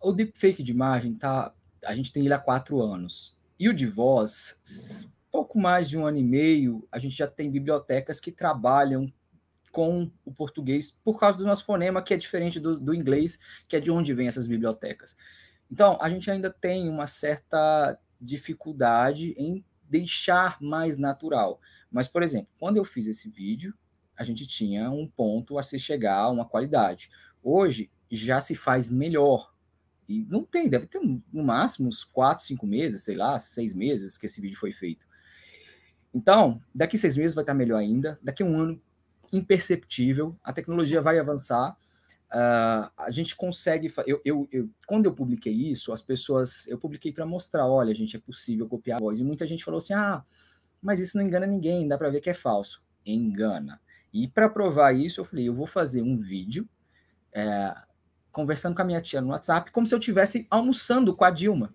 O deepfake de imagem tá. A gente tem ele há quatro anos. E o de voz, pouco mais de um ano e meio, a gente já tem bibliotecas que trabalham com o português por causa do nosso fonema, que é diferente do, do inglês, que é de onde vem essas bibliotecas. Então, a gente ainda tem uma certa dificuldade em deixar mais natural. Mas, por exemplo, quando eu fiz esse vídeo, a gente tinha um ponto a se chegar a uma qualidade. Hoje já se faz melhor. E não tem, deve ter no máximo uns 4, 5 meses, sei lá, 6 meses que esse vídeo foi feito. Então, daqui seis meses vai estar melhor ainda, daqui um ano, imperceptível, a tecnologia vai avançar. Uh, a gente consegue. Eu, eu, eu, quando eu publiquei isso, as pessoas. Eu publiquei para mostrar: olha, gente, é possível copiar a voz. E muita gente falou assim: ah, mas isso não engana ninguém, dá para ver que é falso. Engana. E para provar isso, eu falei, eu vou fazer um vídeo é, conversando com a minha tia no WhatsApp, como se eu estivesse almoçando com a Dilma.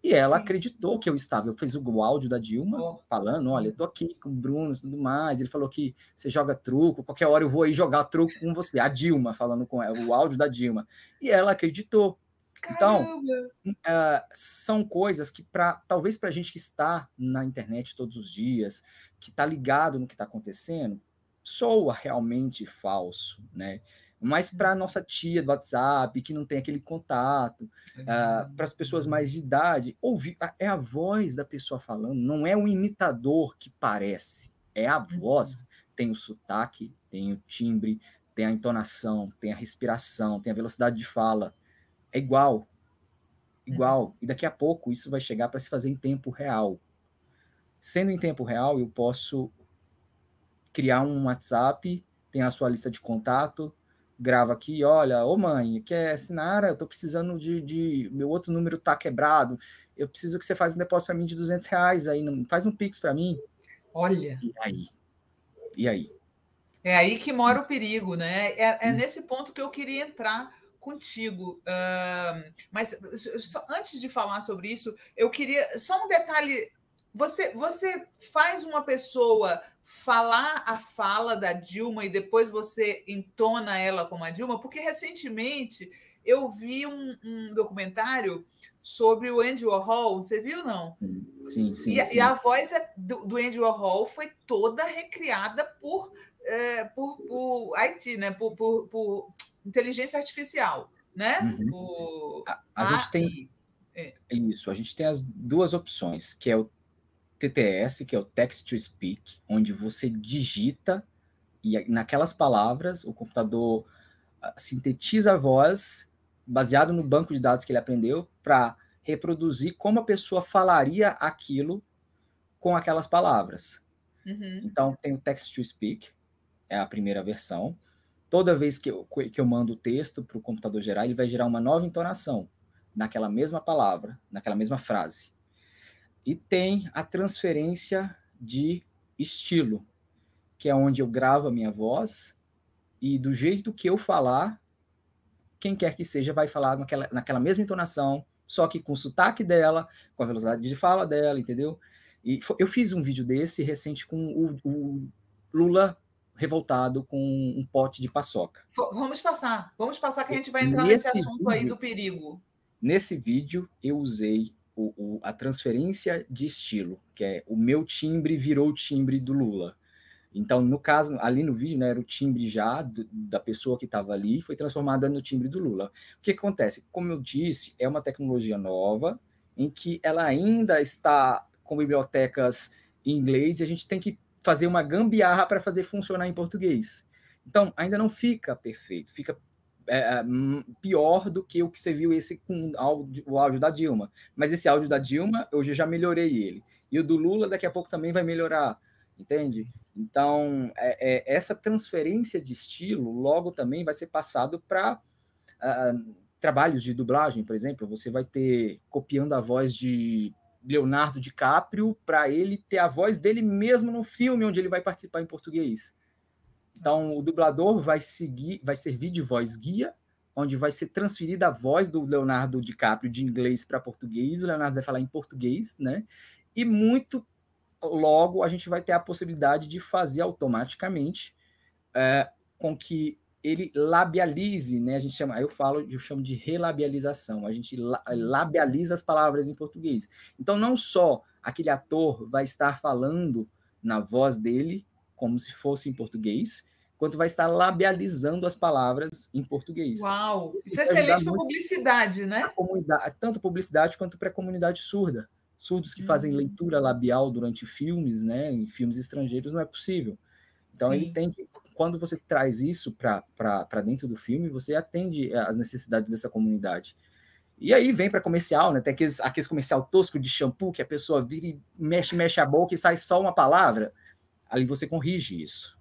E ela Sim. acreditou que eu estava. Eu fiz o áudio da Dilma oh. falando: olha, tô aqui com o Bruno e tudo mais. Ele falou que você joga truco, qualquer hora eu vou aí jogar truco com você. A Dilma falando com ela, o áudio da Dilma. E ela acreditou. Então, Caramba. Então, uh, são coisas que, pra, talvez para a gente que está na internet todos os dias, que está ligado no que está acontecendo, soa realmente falso, né? Mas para uhum. nossa tia do WhatsApp, que não tem aquele contato, ah, uhum. para as pessoas mais de idade, ouvir ah, é a voz da pessoa falando, não é um imitador que parece, é a voz, uhum. tem o sotaque, tem o timbre, tem a entonação, tem a respiração, tem a velocidade de fala. É igual. Igual. Uhum. E daqui a pouco isso vai chegar para se fazer em tempo real. Sendo em tempo real, eu posso criar um WhatsApp, tem a sua lista de contato, grava aqui, olha, ô mãe, quer assinar? Eu tô precisando de, de, Meu outro número tá quebrado. Eu preciso que você faça um depósito para mim de 200 reais aí. faz um Pix para mim. Olha. E aí? E aí? É aí que mora o perigo, né? É, é hum. nesse ponto que eu queria entrar contigo. Uh, mas só, antes de falar sobre isso, eu queria. Só um detalhe você, você faz uma pessoa falar a fala da Dilma e depois você entona ela como a Dilma? Porque recentemente eu vi um, um documentário sobre o Andy Warhol, você viu não? Sim, sim. E, sim. e a voz é do, do Andy Warhol foi toda recriada por, é, por, por IT, né? Por, por, por inteligência artificial, né? Uhum. Por... A, a, a, gente tem é. isso. A gente tem as duas opções, que é o TTS, que é o Text to Speak, onde você digita e naquelas palavras o computador ah, sintetiza a voz baseado no banco de dados que ele aprendeu para reproduzir como a pessoa falaria aquilo com aquelas palavras. Uhum. Então tem o text to speak, é a primeira versão. Toda vez que eu, que eu mando o texto para o computador gerar, ele vai gerar uma nova entonação naquela mesma palavra, naquela mesma frase. E tem a transferência de estilo, que é onde eu gravo a minha voz e do jeito que eu falar, quem quer que seja vai falar naquela, naquela mesma entonação, só que com o sotaque dela, com a velocidade de fala dela, entendeu? E eu fiz um vídeo desse recente com o, o Lula revoltado com um pote de paçoca. Vamos passar, vamos passar que a gente vai entrar nesse, nesse assunto vídeo, aí do perigo. Nesse vídeo eu usei o, o, a transferência de estilo, que é o meu timbre virou o timbre do Lula. Então, no caso, ali no vídeo, né, era o timbre já do, da pessoa que estava ali, foi transformada no timbre do Lula. O que, que acontece? Como eu disse, é uma tecnologia nova, em que ela ainda está com bibliotecas em inglês e a gente tem que fazer uma gambiarra para fazer funcionar em português. Então, ainda não fica perfeito, fica é, é hum, pior do que o que você viu esse com áudio, o áudio da Dilma. Mas esse áudio da Dilma, eu já melhorei ele. E o do Lula, daqui a pouco também vai melhorar, entende? Então, é, é, essa transferência de estilo logo também vai ser passado para uh, ah, trabalhos de dublagem, por exemplo. Você vai ter copiando a voz de Leonardo DiCaprio para ele ter a voz dele mesmo no filme onde ele vai participar em português. Então, o dublador vai seguir, vai servir de voz guia, onde vai ser transferida a voz do Leonardo DiCaprio de inglês para português. O Leonardo vai falar em português, né? E muito logo a gente vai ter a possibilidade de fazer automaticamente é, com que ele labialize, né? A gente chama, eu falo, eu chamo de relabialização. A gente uhum. labializa as palavras em português. Então, não só aquele ator vai estar falando na voz dele, como se fosse em português, quanto vai estar labializando as palavras em português. Uau! Isso, isso é excelente para publicidade, né? Tanto publicidade quanto para a comunidade surda. Surdos que hum. fazem leitura labial durante filmes, né? Em filmes estrangeiros não é possível. Então Sim. ele tem que, quando você traz isso para dentro do filme, você atende às eh, necessidades dessa comunidade. E aí vem para comercial, né? Tem aqueles, aqueles comercial tosco de shampoo que a pessoa vira e mexe, mexe a boca e sai só uma palavra ali você corrige isso.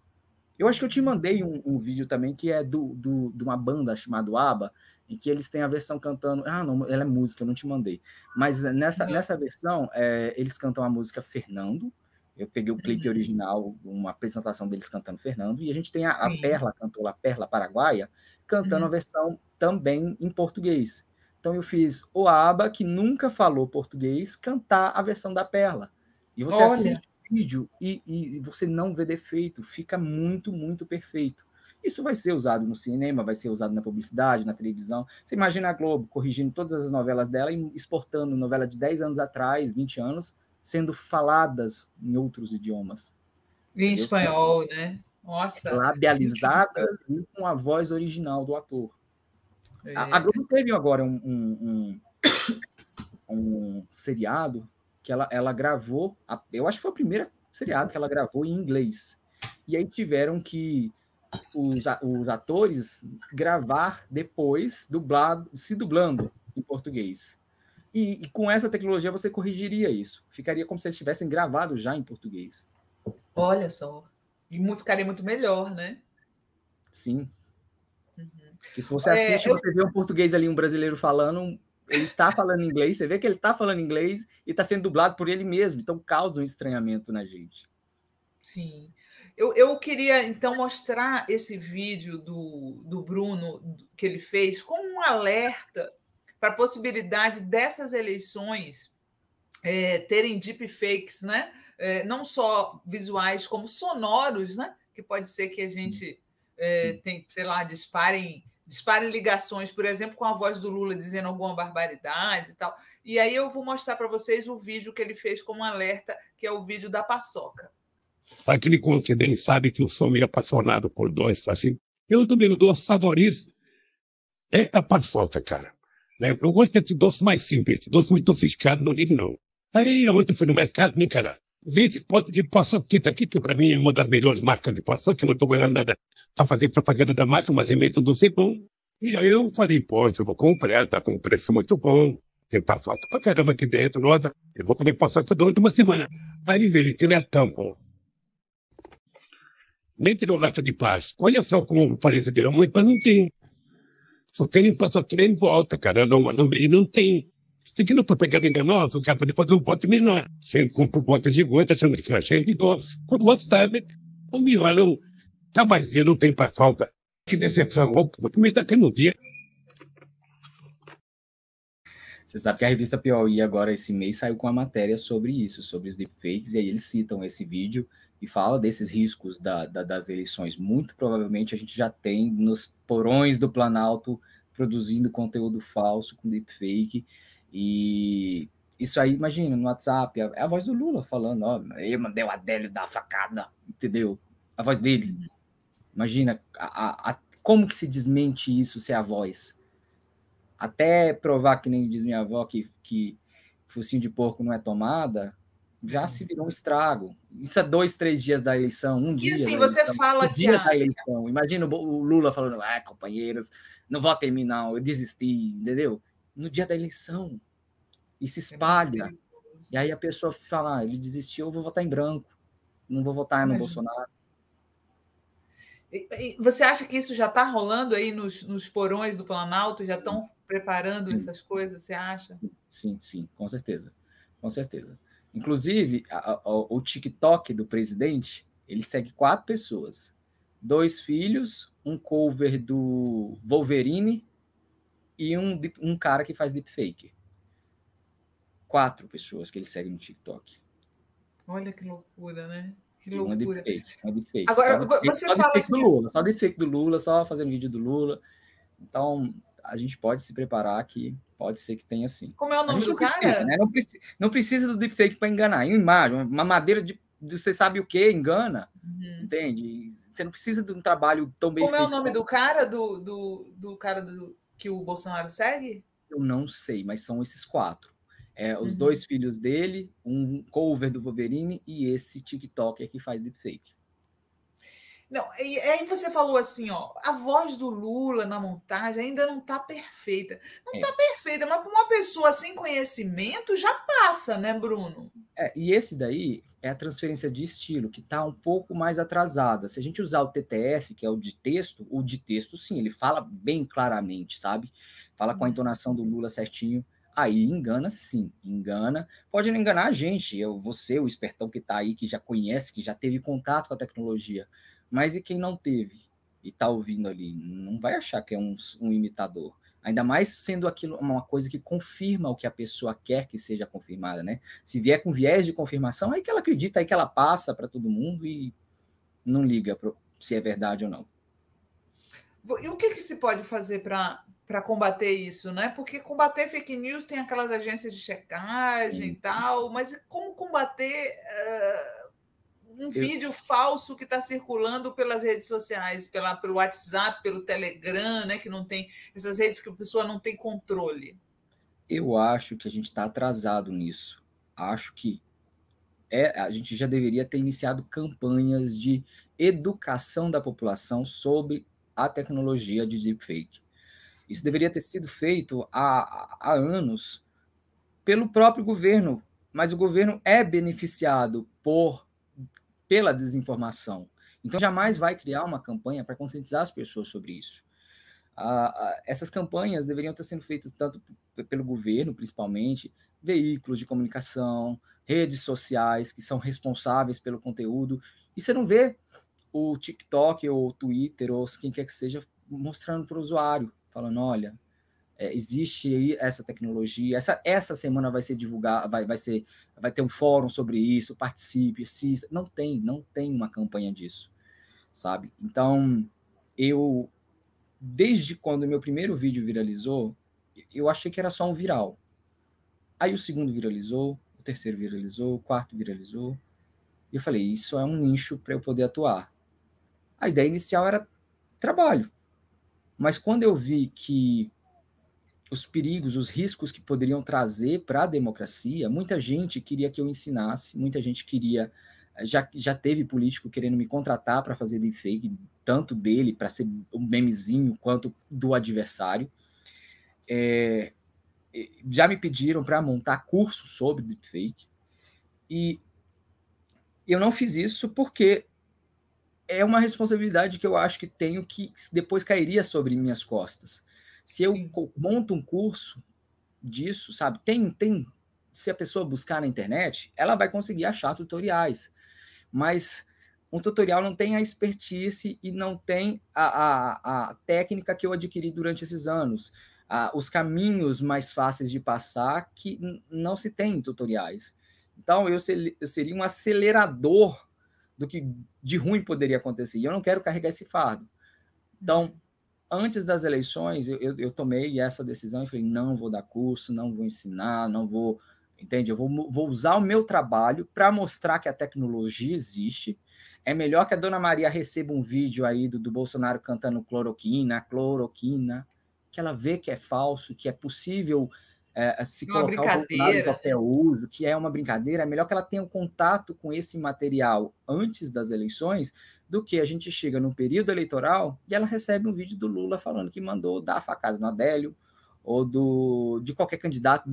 Eu acho que eu te mandei um, um vídeo também que é do, do, de uma banda chamada ABBA, em que eles têm a versão cantando. Ah, não, ela é música, eu não te mandei. Mas nessa, uhum. nessa versão, é, eles cantam a música Fernando. Eu peguei o clipe uhum. original, uma apresentação deles cantando Fernando, e a gente tem a, a Perla, cantora Perla Paraguaia, cantando uhum. a versão também em português. Então eu fiz o Aba, que nunca falou português, cantar a versão da Perla. E você Olha. assiste vídeo e, e você não vê defeito, fica muito, muito perfeito. Isso vai ser usado no cinema, vai ser usado na publicidade, na televisão. Você imagina a Globo corrigindo todas as novelas dela e exportando novela de 10 anos atrás, 20 anos, sendo faladas em outros idiomas. Em espanhol, né? Nossa. É Labializadas e com a voz original do ator. É. A, Globo teve agora um, um, um, um seriado que ela, ela gravou, a, eu acho que foi a primeira seriado que ela gravou em inglês. E aí tiveram que os, os atores gravar depois, dublado, se dublando em português. E, e, com essa tecnologia você corrigiria isso. Ficaria como se eles tivessem gravado já em português. Olha só. E ficaria muito melhor, né? Sim. Uhum. se você é, assiste, é, eu... você vê um português ali, um brasileiro falando, ele tá falando inglês, você vê que ele tá falando inglês e tá sendo dublado por ele mesmo, então causa um estranhamento na gente. Sim. Eu, eu queria então mostrar esse vídeo do, do Bruno que ele fez como um alerta para a possibilidade dessas eleições é, terem deepfakes, né? É, não só visuais, como sonoros, né? Que pode ser que a gente é, tem, sei lá, disparem disparem ligações, por exemplo, com a voz do Lula dizendo alguma barbaridade e tal. E aí eu vou mostrar para vocês o vídeo que ele fez como alerta, que é o vídeo da paçoca. Aquele conte né? sabe que eu sou meio é apaixonado por dois, tá assim. Eu também, o doce favorito é a paçoca, cara. Né? Eu gosto desse doce mais simples, doce muito sofisticado, não ligo não. Aí ontem fui no mercado, me né, encarar. 20 pontos de poção aqui, que para mim é uma das melhores marcas de poção, que não estou ganhando nada para tá fazer propaganda da marca, mas é meio tudo sem bom. E aí eu falei, poxa, eu vou comprar, tá com um preço muito bom, tem paçoca pra caramba aqui dentro, nossa, eu vou comer paçoca durante uma semana. Aí ele tira a tampa, nem tirou lata de plástico. Olha só como parece de é muito, mas não tem. Só tem paçoca em volta, cara, não, não, ele não tem. Tem que não para pegar ninguém novo, cara pode fazer um bote menor. Você compra um bote de goita, que não cheio de doce. Quando você sabe, o melhor não está vazio, não tem para falta. Que decepção, o começar está no dia. Você sabe que a revista Piauí agora esse mês saiu com a matéria sobre isso, sobre os deepfakes, e aí eles citam esse vídeo e fala desses riscos da, da, das eleições. Muito provavelmente a gente já tem nos porões do Planalto produzindo conteúdo falso com deepfake. E isso aí, imagina, no WhatsApp, é a voz do Lula falando, ó, eu mandei o Adélio dar a facada, entendeu? A voz dele. Uhum. Imagina a, a, como que se desmente isso ser é a voz. Até provar, que nem diz minha avó, que, que focinho de porco não é tomada, já uhum. se virou um estrago. Isso é dois, três dias da eleição, um dia. E assim, você eleição, fala um que. Dia a... da eleição. Imagina o Lula falando, é companheiros, não votem em mim, não, eu desisti, entendeu? no dia da eleição e se é espalha. É e aí a pessoa fala, ah, ele desistiu, eu vou votar em branco, não vou votar Imagina. no Bolsonaro. Você acha que isso já está rolando aí nos, nos, porões do Planalto? Já estão preparando sim. essas coisas, você acha? Sim, sim, com certeza. Com certeza. Inclusive, a, a, o TikTok do presidente, ele segue quatro pessoas. Dois filhos, um cover do Wolverine e um, um cara que faz deepfake. Quatro pessoas que ele segue no TikTok. Olha que loucura, né? Que loucura. Uma deepfake, uma deepfake. Agora, só deepfake, você só fala assim... do Lula, só deepfake do Lula, só fazendo vídeo do Lula. Então, a gente pode se preparar que pode ser que tenha sim. Como é o nome do não cara? Precisa, né? não, precisa, não, precisa, do deepfake para enganar. Em imagem, uma madeira de, de, você sabe o que engana, uhum. entende? Você não precisa de um trabalho tão bem Como feito. Como é o nome do cara, do, do, do cara do, que o Bolsonaro segue? Eu não sei, mas são esses quatro. É, os uhum. dois filhos dele, um cover do Wolverine e esse TikToker que faz deepfake. Não, e aí você falou assim, ó, a voz do Lula na montagem ainda não está perfeita. Não está é. perfeita, mas para uma pessoa sem conhecimento já passa, né, Bruno? É, e esse daí é a transferência de estilo, que está um pouco mais atrasada. Se a gente usar o TTS, que é o de texto, o de texto, sim, ele fala bem claramente, sabe? Fala com a uhum. entonação do Lula certinho aí engana sim, engana. Pode enganar a gente, eu, você, o espertão que está aí, que já conhece, que já teve contato com a tecnologia. Mas e quem não teve e está ouvindo ali, não vai achar que é um, um imitador. Ainda mais sendo aquilo uma coisa que confirma o que a pessoa quer que seja confirmada, né? Se vier com viés de confirmação, aí que ela acredita, aí que ela passa para todo mundo e não liga pro, se é verdade ou não. E o que, que se pode fazer para combater isso, né? Porque combater fake news tem aquelas agências de checagem Sim. e tal, mas como combater uh um eu... vídeo falso que está circulando pelas redes sociais, pela, pelo WhatsApp, pelo Telegram, né? Que não tem essas redes que a pessoa não tem controle. Eu acho que a gente está atrasado nisso. Acho que é, a gente já deveria ter iniciado campanhas de educação da população sobre a tecnologia de deepfake. Isso deveria ter sido feito há, há anos pelo próprio governo, mas o governo é beneficiado por pela desinformação. Então, jamais vai criar uma campanha para conscientizar as pessoas sobre isso. Ah, essas campanhas deveriam estar sendo feitas tanto pelo governo, principalmente, veículos de comunicação, redes sociais que são responsáveis pelo conteúdo. E você não vê o TikTok ou o Twitter ou quem quer que seja mostrando para o usuário, falando: olha, é, existe aí essa tecnologia. Essa, essa semana vai ser divulgada vai, vai ser, vai ter um fórum sobre isso. Participe, assista. Não tem, não tem uma campanha disso, sabe? Então eu, desde quando meu primeiro vídeo viralizou, eu achei que era só um viral. Aí o segundo viralizou, o terceiro viralizou, o quarto viralizou. E eu falei, isso é um nicho para eu poder atuar. A ideia inicial era trabalho. Mas quando eu vi que os perigos, os riscos que poderiam trazer para a democracia, muita gente queria que eu ensinasse, muita gente queria. Eh, já, já teve político querendo me contratar para fazer deepfake, tanto dele, para ser um memezinho, quanto do adversário. É, já me pediram para montar curso sobre deepfake. E eu não fiz isso porque é uma responsabilidade que eu acho que tenho que depois cairia sobre minhas costas. Se eu Sim. monto um curso disso, sabe? Tem, tem. Se a pessoa buscar na internet, ela vai conseguir achar tutoriais. Mas um tutorial não tem a expertise e não tem a, a, a técnica que eu adquiri durante esses anos. os caminhos mais fáceis de passar que não se tem em tutoriais. Então, eu, eu seria um acelerador do que de ruim poderia acontecer. E eu não quero carregar esse fardo. Então, antes das eleições, eu, eu, eu, tomei essa decisão e falei: não vou dar curso, não vou ensinar, não vou. Entende? Eu vou, vou usar o meu trabalho para mostrar que a tecnologia existe. É melhor que a dona Maria receba um vídeo aí do, do Bolsonaro cantando cloroquina, cloroquina, que ela vê que é falso, que é possível é, se uma colocar o de papel uso, que é uma brincadeira. É melhor que ela tenha um contato com esse material antes das eleições do que a gente chega num período eleitoral e ela recebe um vídeo do Lula falando que mandou dar a facada no Adélio, ou do, de qualquer candidato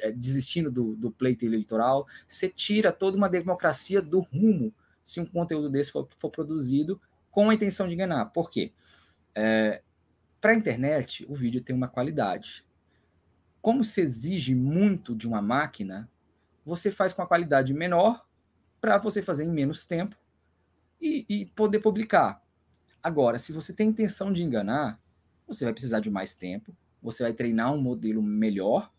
eh, desistindo do, do pleito eleitoral. Você tira toda uma democracia do rumo se um conteúdo desse for, for produzido com a intenção de enganar. Por quê? É, eh, Para a internet, o vídeo tem uma qualidade. Como se exige muito de uma máquina, você faz com a qualidade menor para você fazer em menos tempo e, e poder publicar. Agora, se você tem intenção de enganar, você vai precisar de mais tempo, você vai treinar um modelo melhor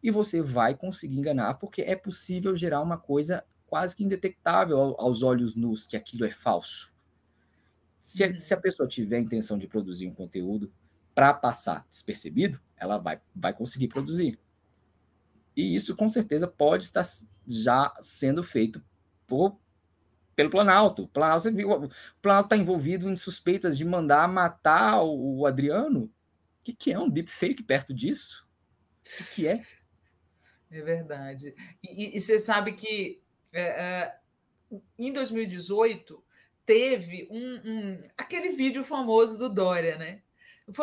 e você vai conseguir enganar, porque é possível gerar uma coisa quase que indetectável aos olhos nus que aquilo é falso. Se a, uhum. se a pessoa tiver a intenção de produzir um conteúdo para passar despercebido, ela vai, vai conseguir produzir. E isso, com certeza, pode estar já sendo feito por, pelo Planalto. O Planalto, você viu, o Planalto está envolvido em suspeitas de mandar matar o, o Adriano. O que, que é um deepfake perto disso? O que, que é? É verdade. E, e você sabe que é, é, em 2018 teve um, um, aquele vídeo famoso do Dória, né?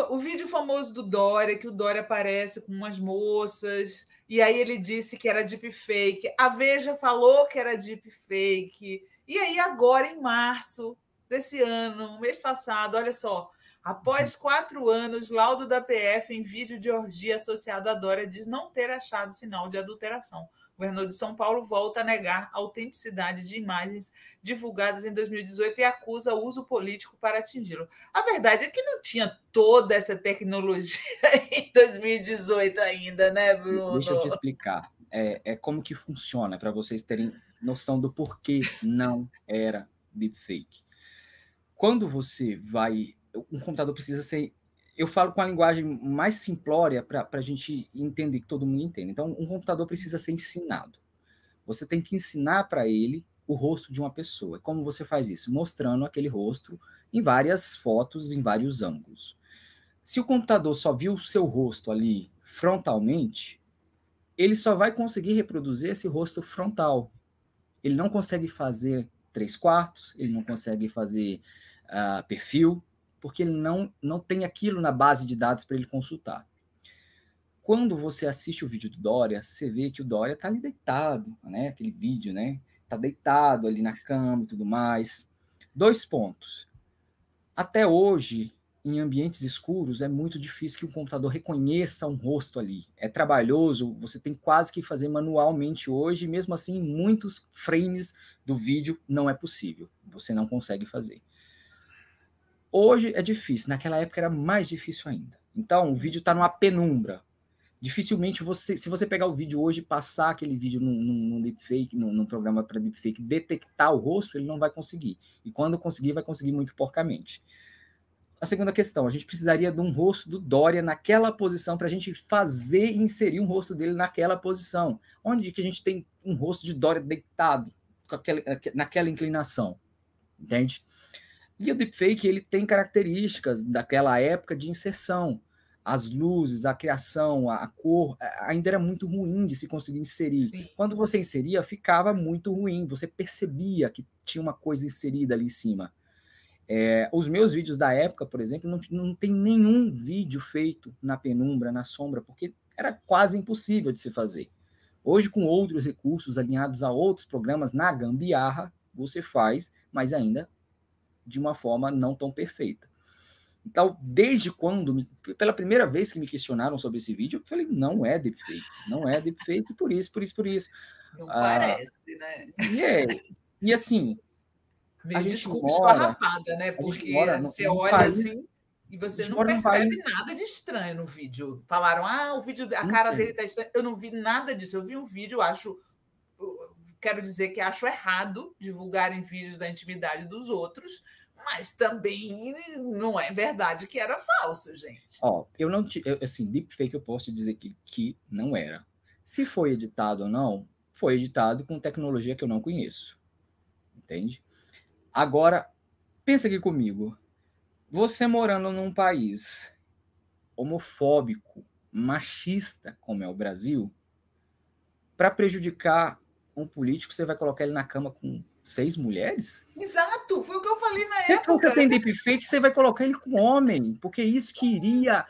O vídeo famoso do Dória, que o Dória aparece com umas moças, e aí ele disse que era deepfake. A Veja falou que era deepfake. E aí, agora, em março desse ano, mês passado, olha só, após quatro anos, laudo da PF em vídeo de orgia associado à Dória diz não ter achado sinal de adulteração. O governador de São Paulo volta a negar a autenticidade de imagens divulgadas em 2018 e acusa o uso político para atingi-lo. A verdade é que não tinha toda essa tecnologia em 2018 ainda, né, Bruno? Deixa eu te explicar é, é como que funciona, para vocês terem noção do porquê não era deepfake. Quando você vai. Um computador precisa ser. Eu falo com a linguagem mais simplória para a gente entender, que todo mundo entenda. Então, um computador precisa ser ensinado. Você tem que ensinar para ele o rosto de uma pessoa. Como você faz isso? Mostrando aquele rosto em várias fotos, em vários ângulos. Se o computador só viu o seu rosto ali frontalmente, ele só vai conseguir reproduzir esse rosto frontal. Ele não consegue fazer três quartos, ele não consegue fazer uh, perfil, porque ele não, não tem aquilo na base de dados para ele consultar. Quando você assiste o vídeo do Dória, você vê que o Dória está ali deitado, né? Aquele vídeo, né? Está deitado ali na cama e tudo mais. Dois pontos. Até hoje, em ambientes escuros é muito difícil que o computador reconheça um rosto ali. É trabalhoso, você tem quase que fazer manualmente hoje, mesmo assim, muitos frames do vídeo não é possível. Você não consegue fazer. Hoje é difícil, naquela época era mais difícil ainda. Então, o vídeo está numa penumbra. Dificilmente você, se você pegar o vídeo hoje e passar aquele vídeo num, num, deepfake, num, num programa para deepfake, detectar o rosto, ele não vai conseguir. E quando conseguir, vai conseguir muito porcamente. A segunda questão, a gente precisaria de um rosto do Dória naquela posição para a gente fazer e inserir um rosto dele naquela posição. Onde que a gente tem um rosto de Dória deitado aquela, eh, naquela inclinação? Entende? E o deepfake ele tem características daquela época de inserção. As luzes, a criação, a cor, eh, ainda era muito ruim de se conseguir inserir. Sim. Quando você inseria, ficava muito ruim. Você percebia que tinha uma coisa inserida ali em cima. É, os meus vídeos da época, por exemplo, não, não tem nenhum vídeo feito na penumbra, na sombra, porque era quase impossível de se fazer. Hoje, com outros recursos alinhados a outros programas na gambiarra, você faz, mas ainda de uma forma não tão perfeita. Então, desde quando, pela primeira vez que me questionaram sobre esse vídeo, eu falei, não é deepfake, não é deepfake, por isso, por isso, por isso. Não ah, parece, né? E, é, e assim, a, a desculpa mora, né? Porque você no olha país, assim e você não percebe nada de estranho no vídeo. Falaram, ah, o vídeo, a cara então. dele tá estranha. Eu não vi nada disso. Eu vi um vídeo, acho. Quero dizer que acho errado divulgarem vídeos da intimidade dos outros, mas também não é verdade que era falso, gente. Ó, eu não tinha. assim, deepfake eu posso dizer que, que não era. Se foi editado ou não, foi editado com tecnologia que eu não conheço. Entende? Agora, pensa aqui comigo. Você morando num país homofóbico, machista, como é o Brasil, para prejudicar um político, você vai colocar ele na cama com seis mulheres? Exato, foi o que eu falei na você época. Você tem né? deepfake, você vai colocar ele com homem, porque isso queria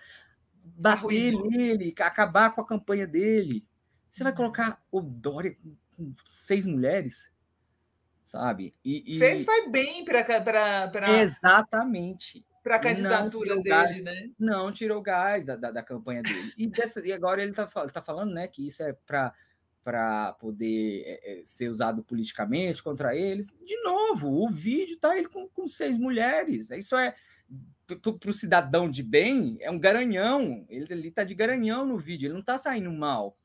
bater nele, acabar com a campanha dele. Você vai colocar o Dória com seis mulheres? sabe? E, e... Fez vai bem para exatamente para a candidatura dele, gás, né? Não tirou gás da, da, da campanha dele. E, dessa, e agora ele está tá falando, né, que isso é para para poder é, é, ser usado politicamente contra eles. De novo, o vídeo tá ele com, com seis mulheres. Isso é para o cidadão de bem, é um garanhão. Ele, ele tá de garanhão no vídeo, ele não tá saindo mal.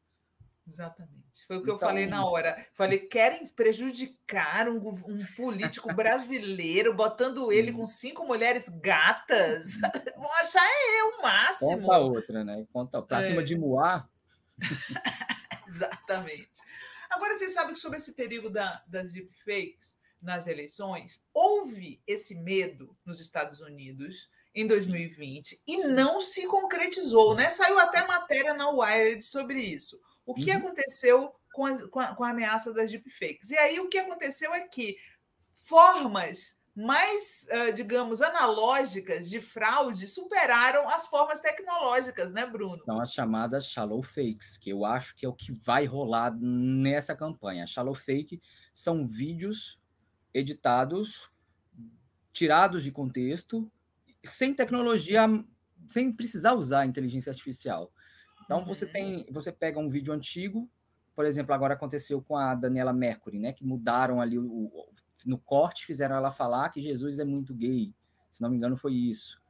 Exatamente. Foi o que então, eu falei na hora. Falei, querem prejudicar um, um político brasileiro botando ele com cinco mulheres gatas? Vou achar é o máximo. Conta outra, né? Conta para é. cima de Moá. Exatamente. Agora, vocês sabem que sobre esse perigo da, das deepfakes nas eleições, houve esse medo nos Estados Unidos em 2020 e não se concretizou, né? Saiu até matéria na Wired sobre isso. O que uhum. aconteceu com, as, com, a, com a ameaça das deepfakes? E aí o que aconteceu é que formas mais, digamos, analógicas de fraude superaram as formas tecnológicas, né, Bruno? São as chamadas shallow fakes, que eu acho que é o que vai rolar nessa campanha. Shallow fake são vídeos editados, tirados de contexto, sem tecnologia, sem precisar usar inteligência artificial. Então uhum. você tem, você pega um vídeo antigo, por exemplo, agora aconteceu com a Daniela Mercury, né? Que mudaram ali o, o, no corte, fizeram ela falar que Jesus é muito gay. Se não me engano, foi isso.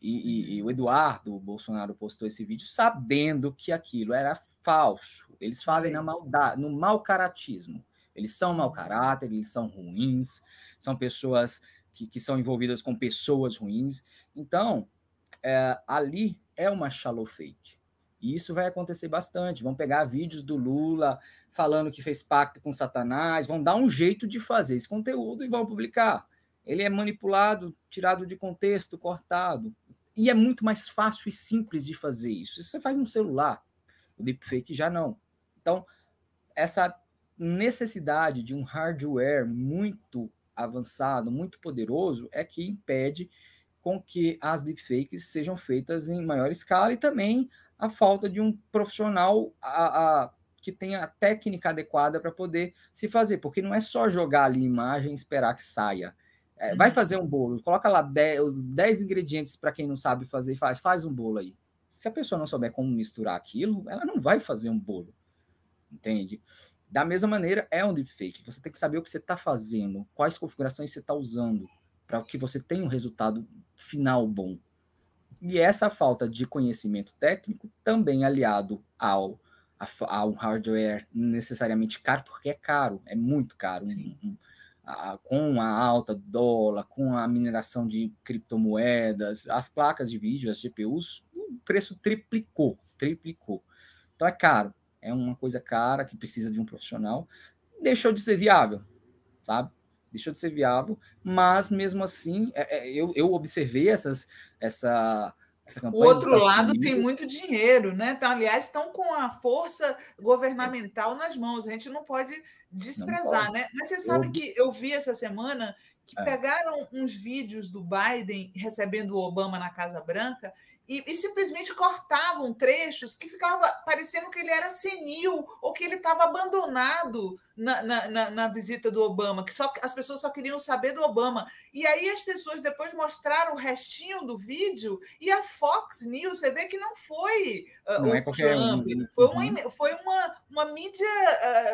E, uhum. e, e o Eduardo Bolsonaro postou esse vídeo sabendo que aquilo era falso. Eles fazem na maldade, no mau caratismo. Eles são mau uhum. caráter, eles são ruins, são pessoas que, que são envolvidas com pessoas ruins. Então, é, ali é uma shallow fake. E isso vai acontecer bastante. Vão pegar vídeos do Lula falando que fez pacto com Satanás, vão dar um jeito de fazer esse conteúdo e vão publicar. Ele é manipulado, tirado de contexto, cortado. E é muito mais fácil e simples de fazer isso. Isso você faz no celular. O deepfake já não. Então, essa necessidade de um hardware muito avançado, muito poderoso, é que impede com que as deepfakes sejam feitas em maior escala e também a falta de um profissional a, a que tenha a técnica adequada para poder se fazer, porque não é só jogar ali imagem e esperar que saia. É, uhum. vai fazer um bolo, coloca lá dez, os 10 ingredientes para quem não sabe fazer e faz, faz um bolo aí. Se a pessoa não souber como misturar aquilo, ela não vai fazer um bolo. Entende? Da mesma maneira, é um deepfake. Você tem que saber o que você está fazendo, quais configurações você está usando, para que você tenha um resultado final bom. E essa falta de conhecimento técnico, também aliado ao a, a um hardware necessariamente caro, porque é caro, é muito caro. Um, um, a, com a alta do dólar, com a mineração de criptomoedas, as placas de vídeo, as GPUs, o preço triplicou, triplicou. Então é caro, é uma coisa cara que precisa de um profissional, deixou de ser viável, sabe? deixou de ser viável, mas mesmo assim, é, é eu, eu observei essas, essa, o outro lado Unidos. tem muito dinheiro, né? Então, aliás, estão com a força governamental é. nas mãos. A gente não pode desprezar, não pode. né? Mas você sabe eu... que eu vi essa semana que é. pegaram uns vídeos do Biden recebendo o Obama na Casa Branca e, e, simplesmente cortavam trechos que ficava parecendo que ele era senil ou que ele estava abandonado na, na, na, na, visita do Obama, que só, as pessoas só queriam saber do Obama. E aí as pessoas depois mostraram o restinho do vídeo e a Fox News, você vê que não foi uh, não o é Trump, um. Né? foi, uma, uhum. foi uma, uma mídia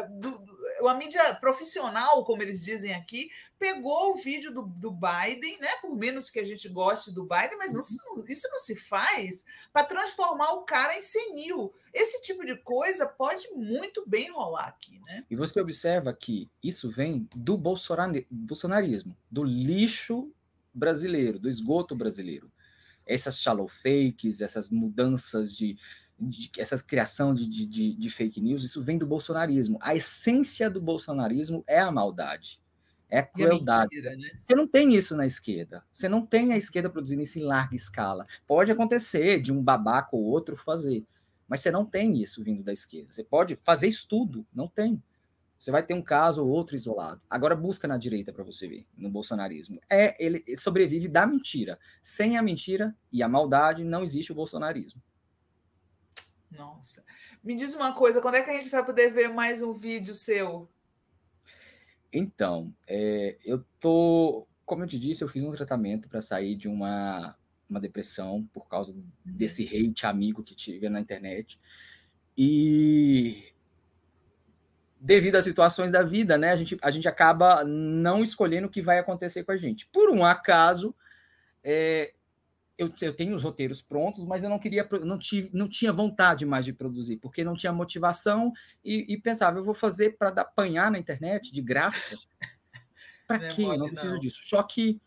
uh, do, a mídia profissional, como eles dizem aqui, pegou o vídeo do, do Biden, né? Por menos que a gente goste do Biden, mas uhum. não, isso não se faz para transformar o cara em senil. Esse tipo de coisa pode muito bem rolar aqui, né? E você observa que isso vem do bolsonarismo, do lixo brasileiro, do esgoto brasileiro essas shallow fakes, essas mudanças de, de, essa criação de, de, de, fake news, isso vem do bolsonarismo. A essência do bolsonarismo é a maldade, é a crueldade. É mentira, né? Você não tem isso na esquerda. Você não tem a esquerda produzindo isso em larga escala. Pode acontecer de um babaca ou outro fazer, mas você não tem isso vindo da esquerda. Você pode fazer estudo, não tem. Você vai ter um caso ou outro isolado. Agora busca na direita para você ver, no bolsonarismo. É, ele sobrevive da mentira. Sem a mentira e a maldade não existe o bolsonarismo. Nossa. Me diz uma coisa, quando é que a gente vai poder ver mais um vídeo seu? Então, é, eu tô, como eu te disse, eu fiz um tratamento para sair de uma, uma depressão por causa uhum. desse hate amigo que tive na internet. E devido às situações da vida, né, a gente, a gente acaba não escolhendo o que vai acontecer com a gente. Por um acaso, é, eu, eu, tenho os roteiros prontos, mas eu não queria, não, tive, não tinha vontade mais de produzir, porque não tinha motivação e, e pensava, eu vou fazer para apanhar na internet de graça. Para é quê? Mole, eu não preciso não. disso. Só que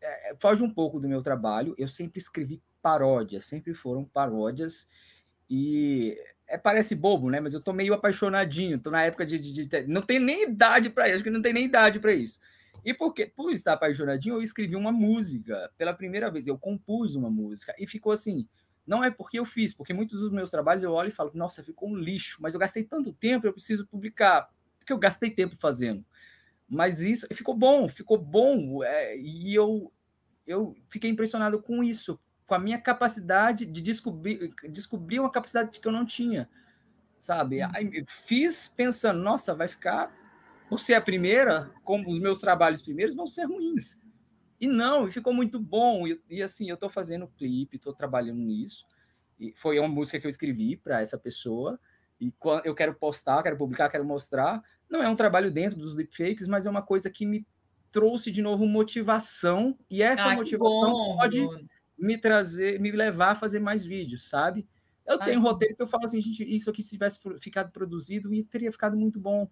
é, é, foge um pouco do meu trabalho, eu sempre escrevi paródias, sempre foram paródias e é, parece bobo, né? Mas eu tô meio apaixonadinho, tô na época de, de, de não tem nem idade para isso, acho que não tem nem idade para isso. E porque, por estar apaixonadinho, eu escrevi uma música. Pela primeira vez, eu compus uma música. E ficou assim. Não é porque eu fiz, porque muitos dos meus trabalhos eu olho e falo, nossa, ficou um lixo, mas eu gastei tanto tempo, eu preciso publicar, porque eu gastei tempo fazendo. Mas isso ficou bom, ficou bom. É, e eu, eu fiquei impressionado com isso, com a minha capacidade de descobrir, descobrir uma capacidade que eu não tinha, sabe? Hum. Aí, fiz pensando, nossa, vai ficar por ser a primeira, como os meus trabalhos primeiros vão ser ruins. E não, e ficou muito bom. E, e assim, eu estou fazendo clipe, estou trabalhando nisso. E foi uma música que eu escrevi para essa pessoa. E eu quero postar, quero publicar, quero mostrar. Não é um trabalho dentro dos deepfakes, mas é uma coisa que me trouxe de novo motivação. E essa ah, motivação bom, pode bom. me trazer, me levar a fazer mais vídeos, sabe? Eu Ai, tenho um roteiro que eu falo assim, gente, isso aqui se tivesse ficado produzido, teria ficado muito bom.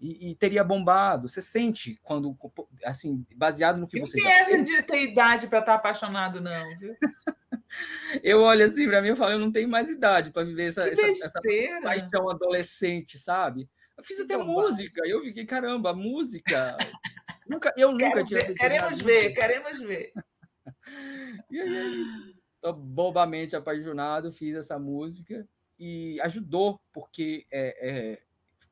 E, e, teria bombado. Você sente quando, assim, baseado no que você. Não tem essa de ter idade para estar tá apaixonado, não, viu? eu olho assim para mim e falo, eu não tenho mais idade para viver essa, essa, essa, paixão adolescente, sabe? Eu fiz que até bombado. música, eu fiquei, caramba, música. nunca, eu nunca tinha. Ver, queremos ver, queremos ver. e aí é isso. Tô bobamente apaixonado, fiz essa música e ajudou, porque é, é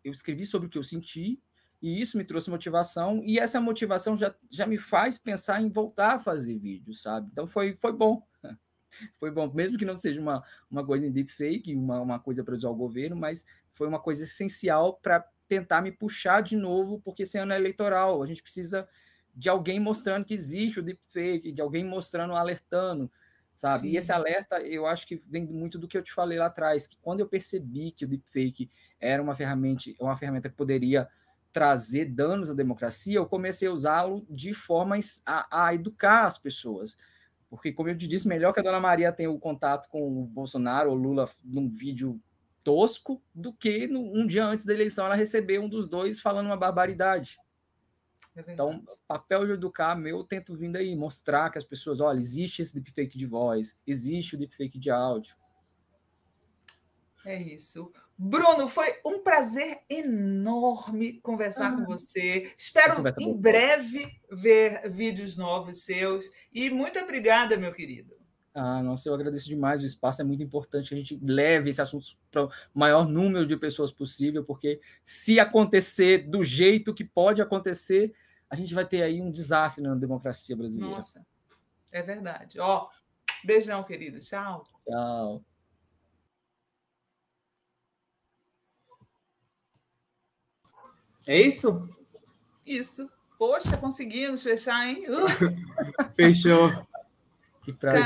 eu escrevi sobre o que eu senti, e isso me trouxe motivação, e essa motivação já, já me faz pensar em voltar a fazer vídeo, sabe? Então foi, foi bom. Foi bom, mesmo que não seja uma, uma coisa em deepfake, uma, uma coisa para usar o governo, mas foi uma coisa essencial para tentar me puxar de novo, porque esse ano é eleitoral, a gente precisa de alguém mostrando que existe o deepfake, de alguém mostrando, alertando, sabe? Sim. E esse alerta, eu acho que vem muito do que eu te falei lá atrás, que quando eu percebi que o deepfake era uma ferramenta, uma ferramenta que poderia trazer danos à democracia, eu comecei a usá-lo de forma a, a, educar as pessoas. Porque, como eu te disse, melhor que a dona Maria tenha o contato com o Bolsonaro ou Lula num vídeo tosco do que no, um dia antes da eleição ela receber um dos dois falando uma barbaridade. É então, papel de educar meu, eu tento vindo aí mostrar que as pessoas, olha, existe esse deepfake de voz, existe o deepfake de áudio. É isso. Bruno, foi um prazer enorme conversar com ah. você. Espero em boa. breve ver vídeos novos seus. E muito obrigada, meu querido. Ah, nossa, eu agradeço demais. O espaço é muito importante que a gente leve esse assunto para o maior número de pessoas possível, porque se acontecer do jeito que pode acontecer, a gente vai ter aí um desastre na democracia brasileira. Nossa, é verdade. Ó, beijão, querido. Tchau. Tchau. É isso? Isso. Poxa, conseguimos fechar, hein? Uh! Fechou. Que prazer. Cara,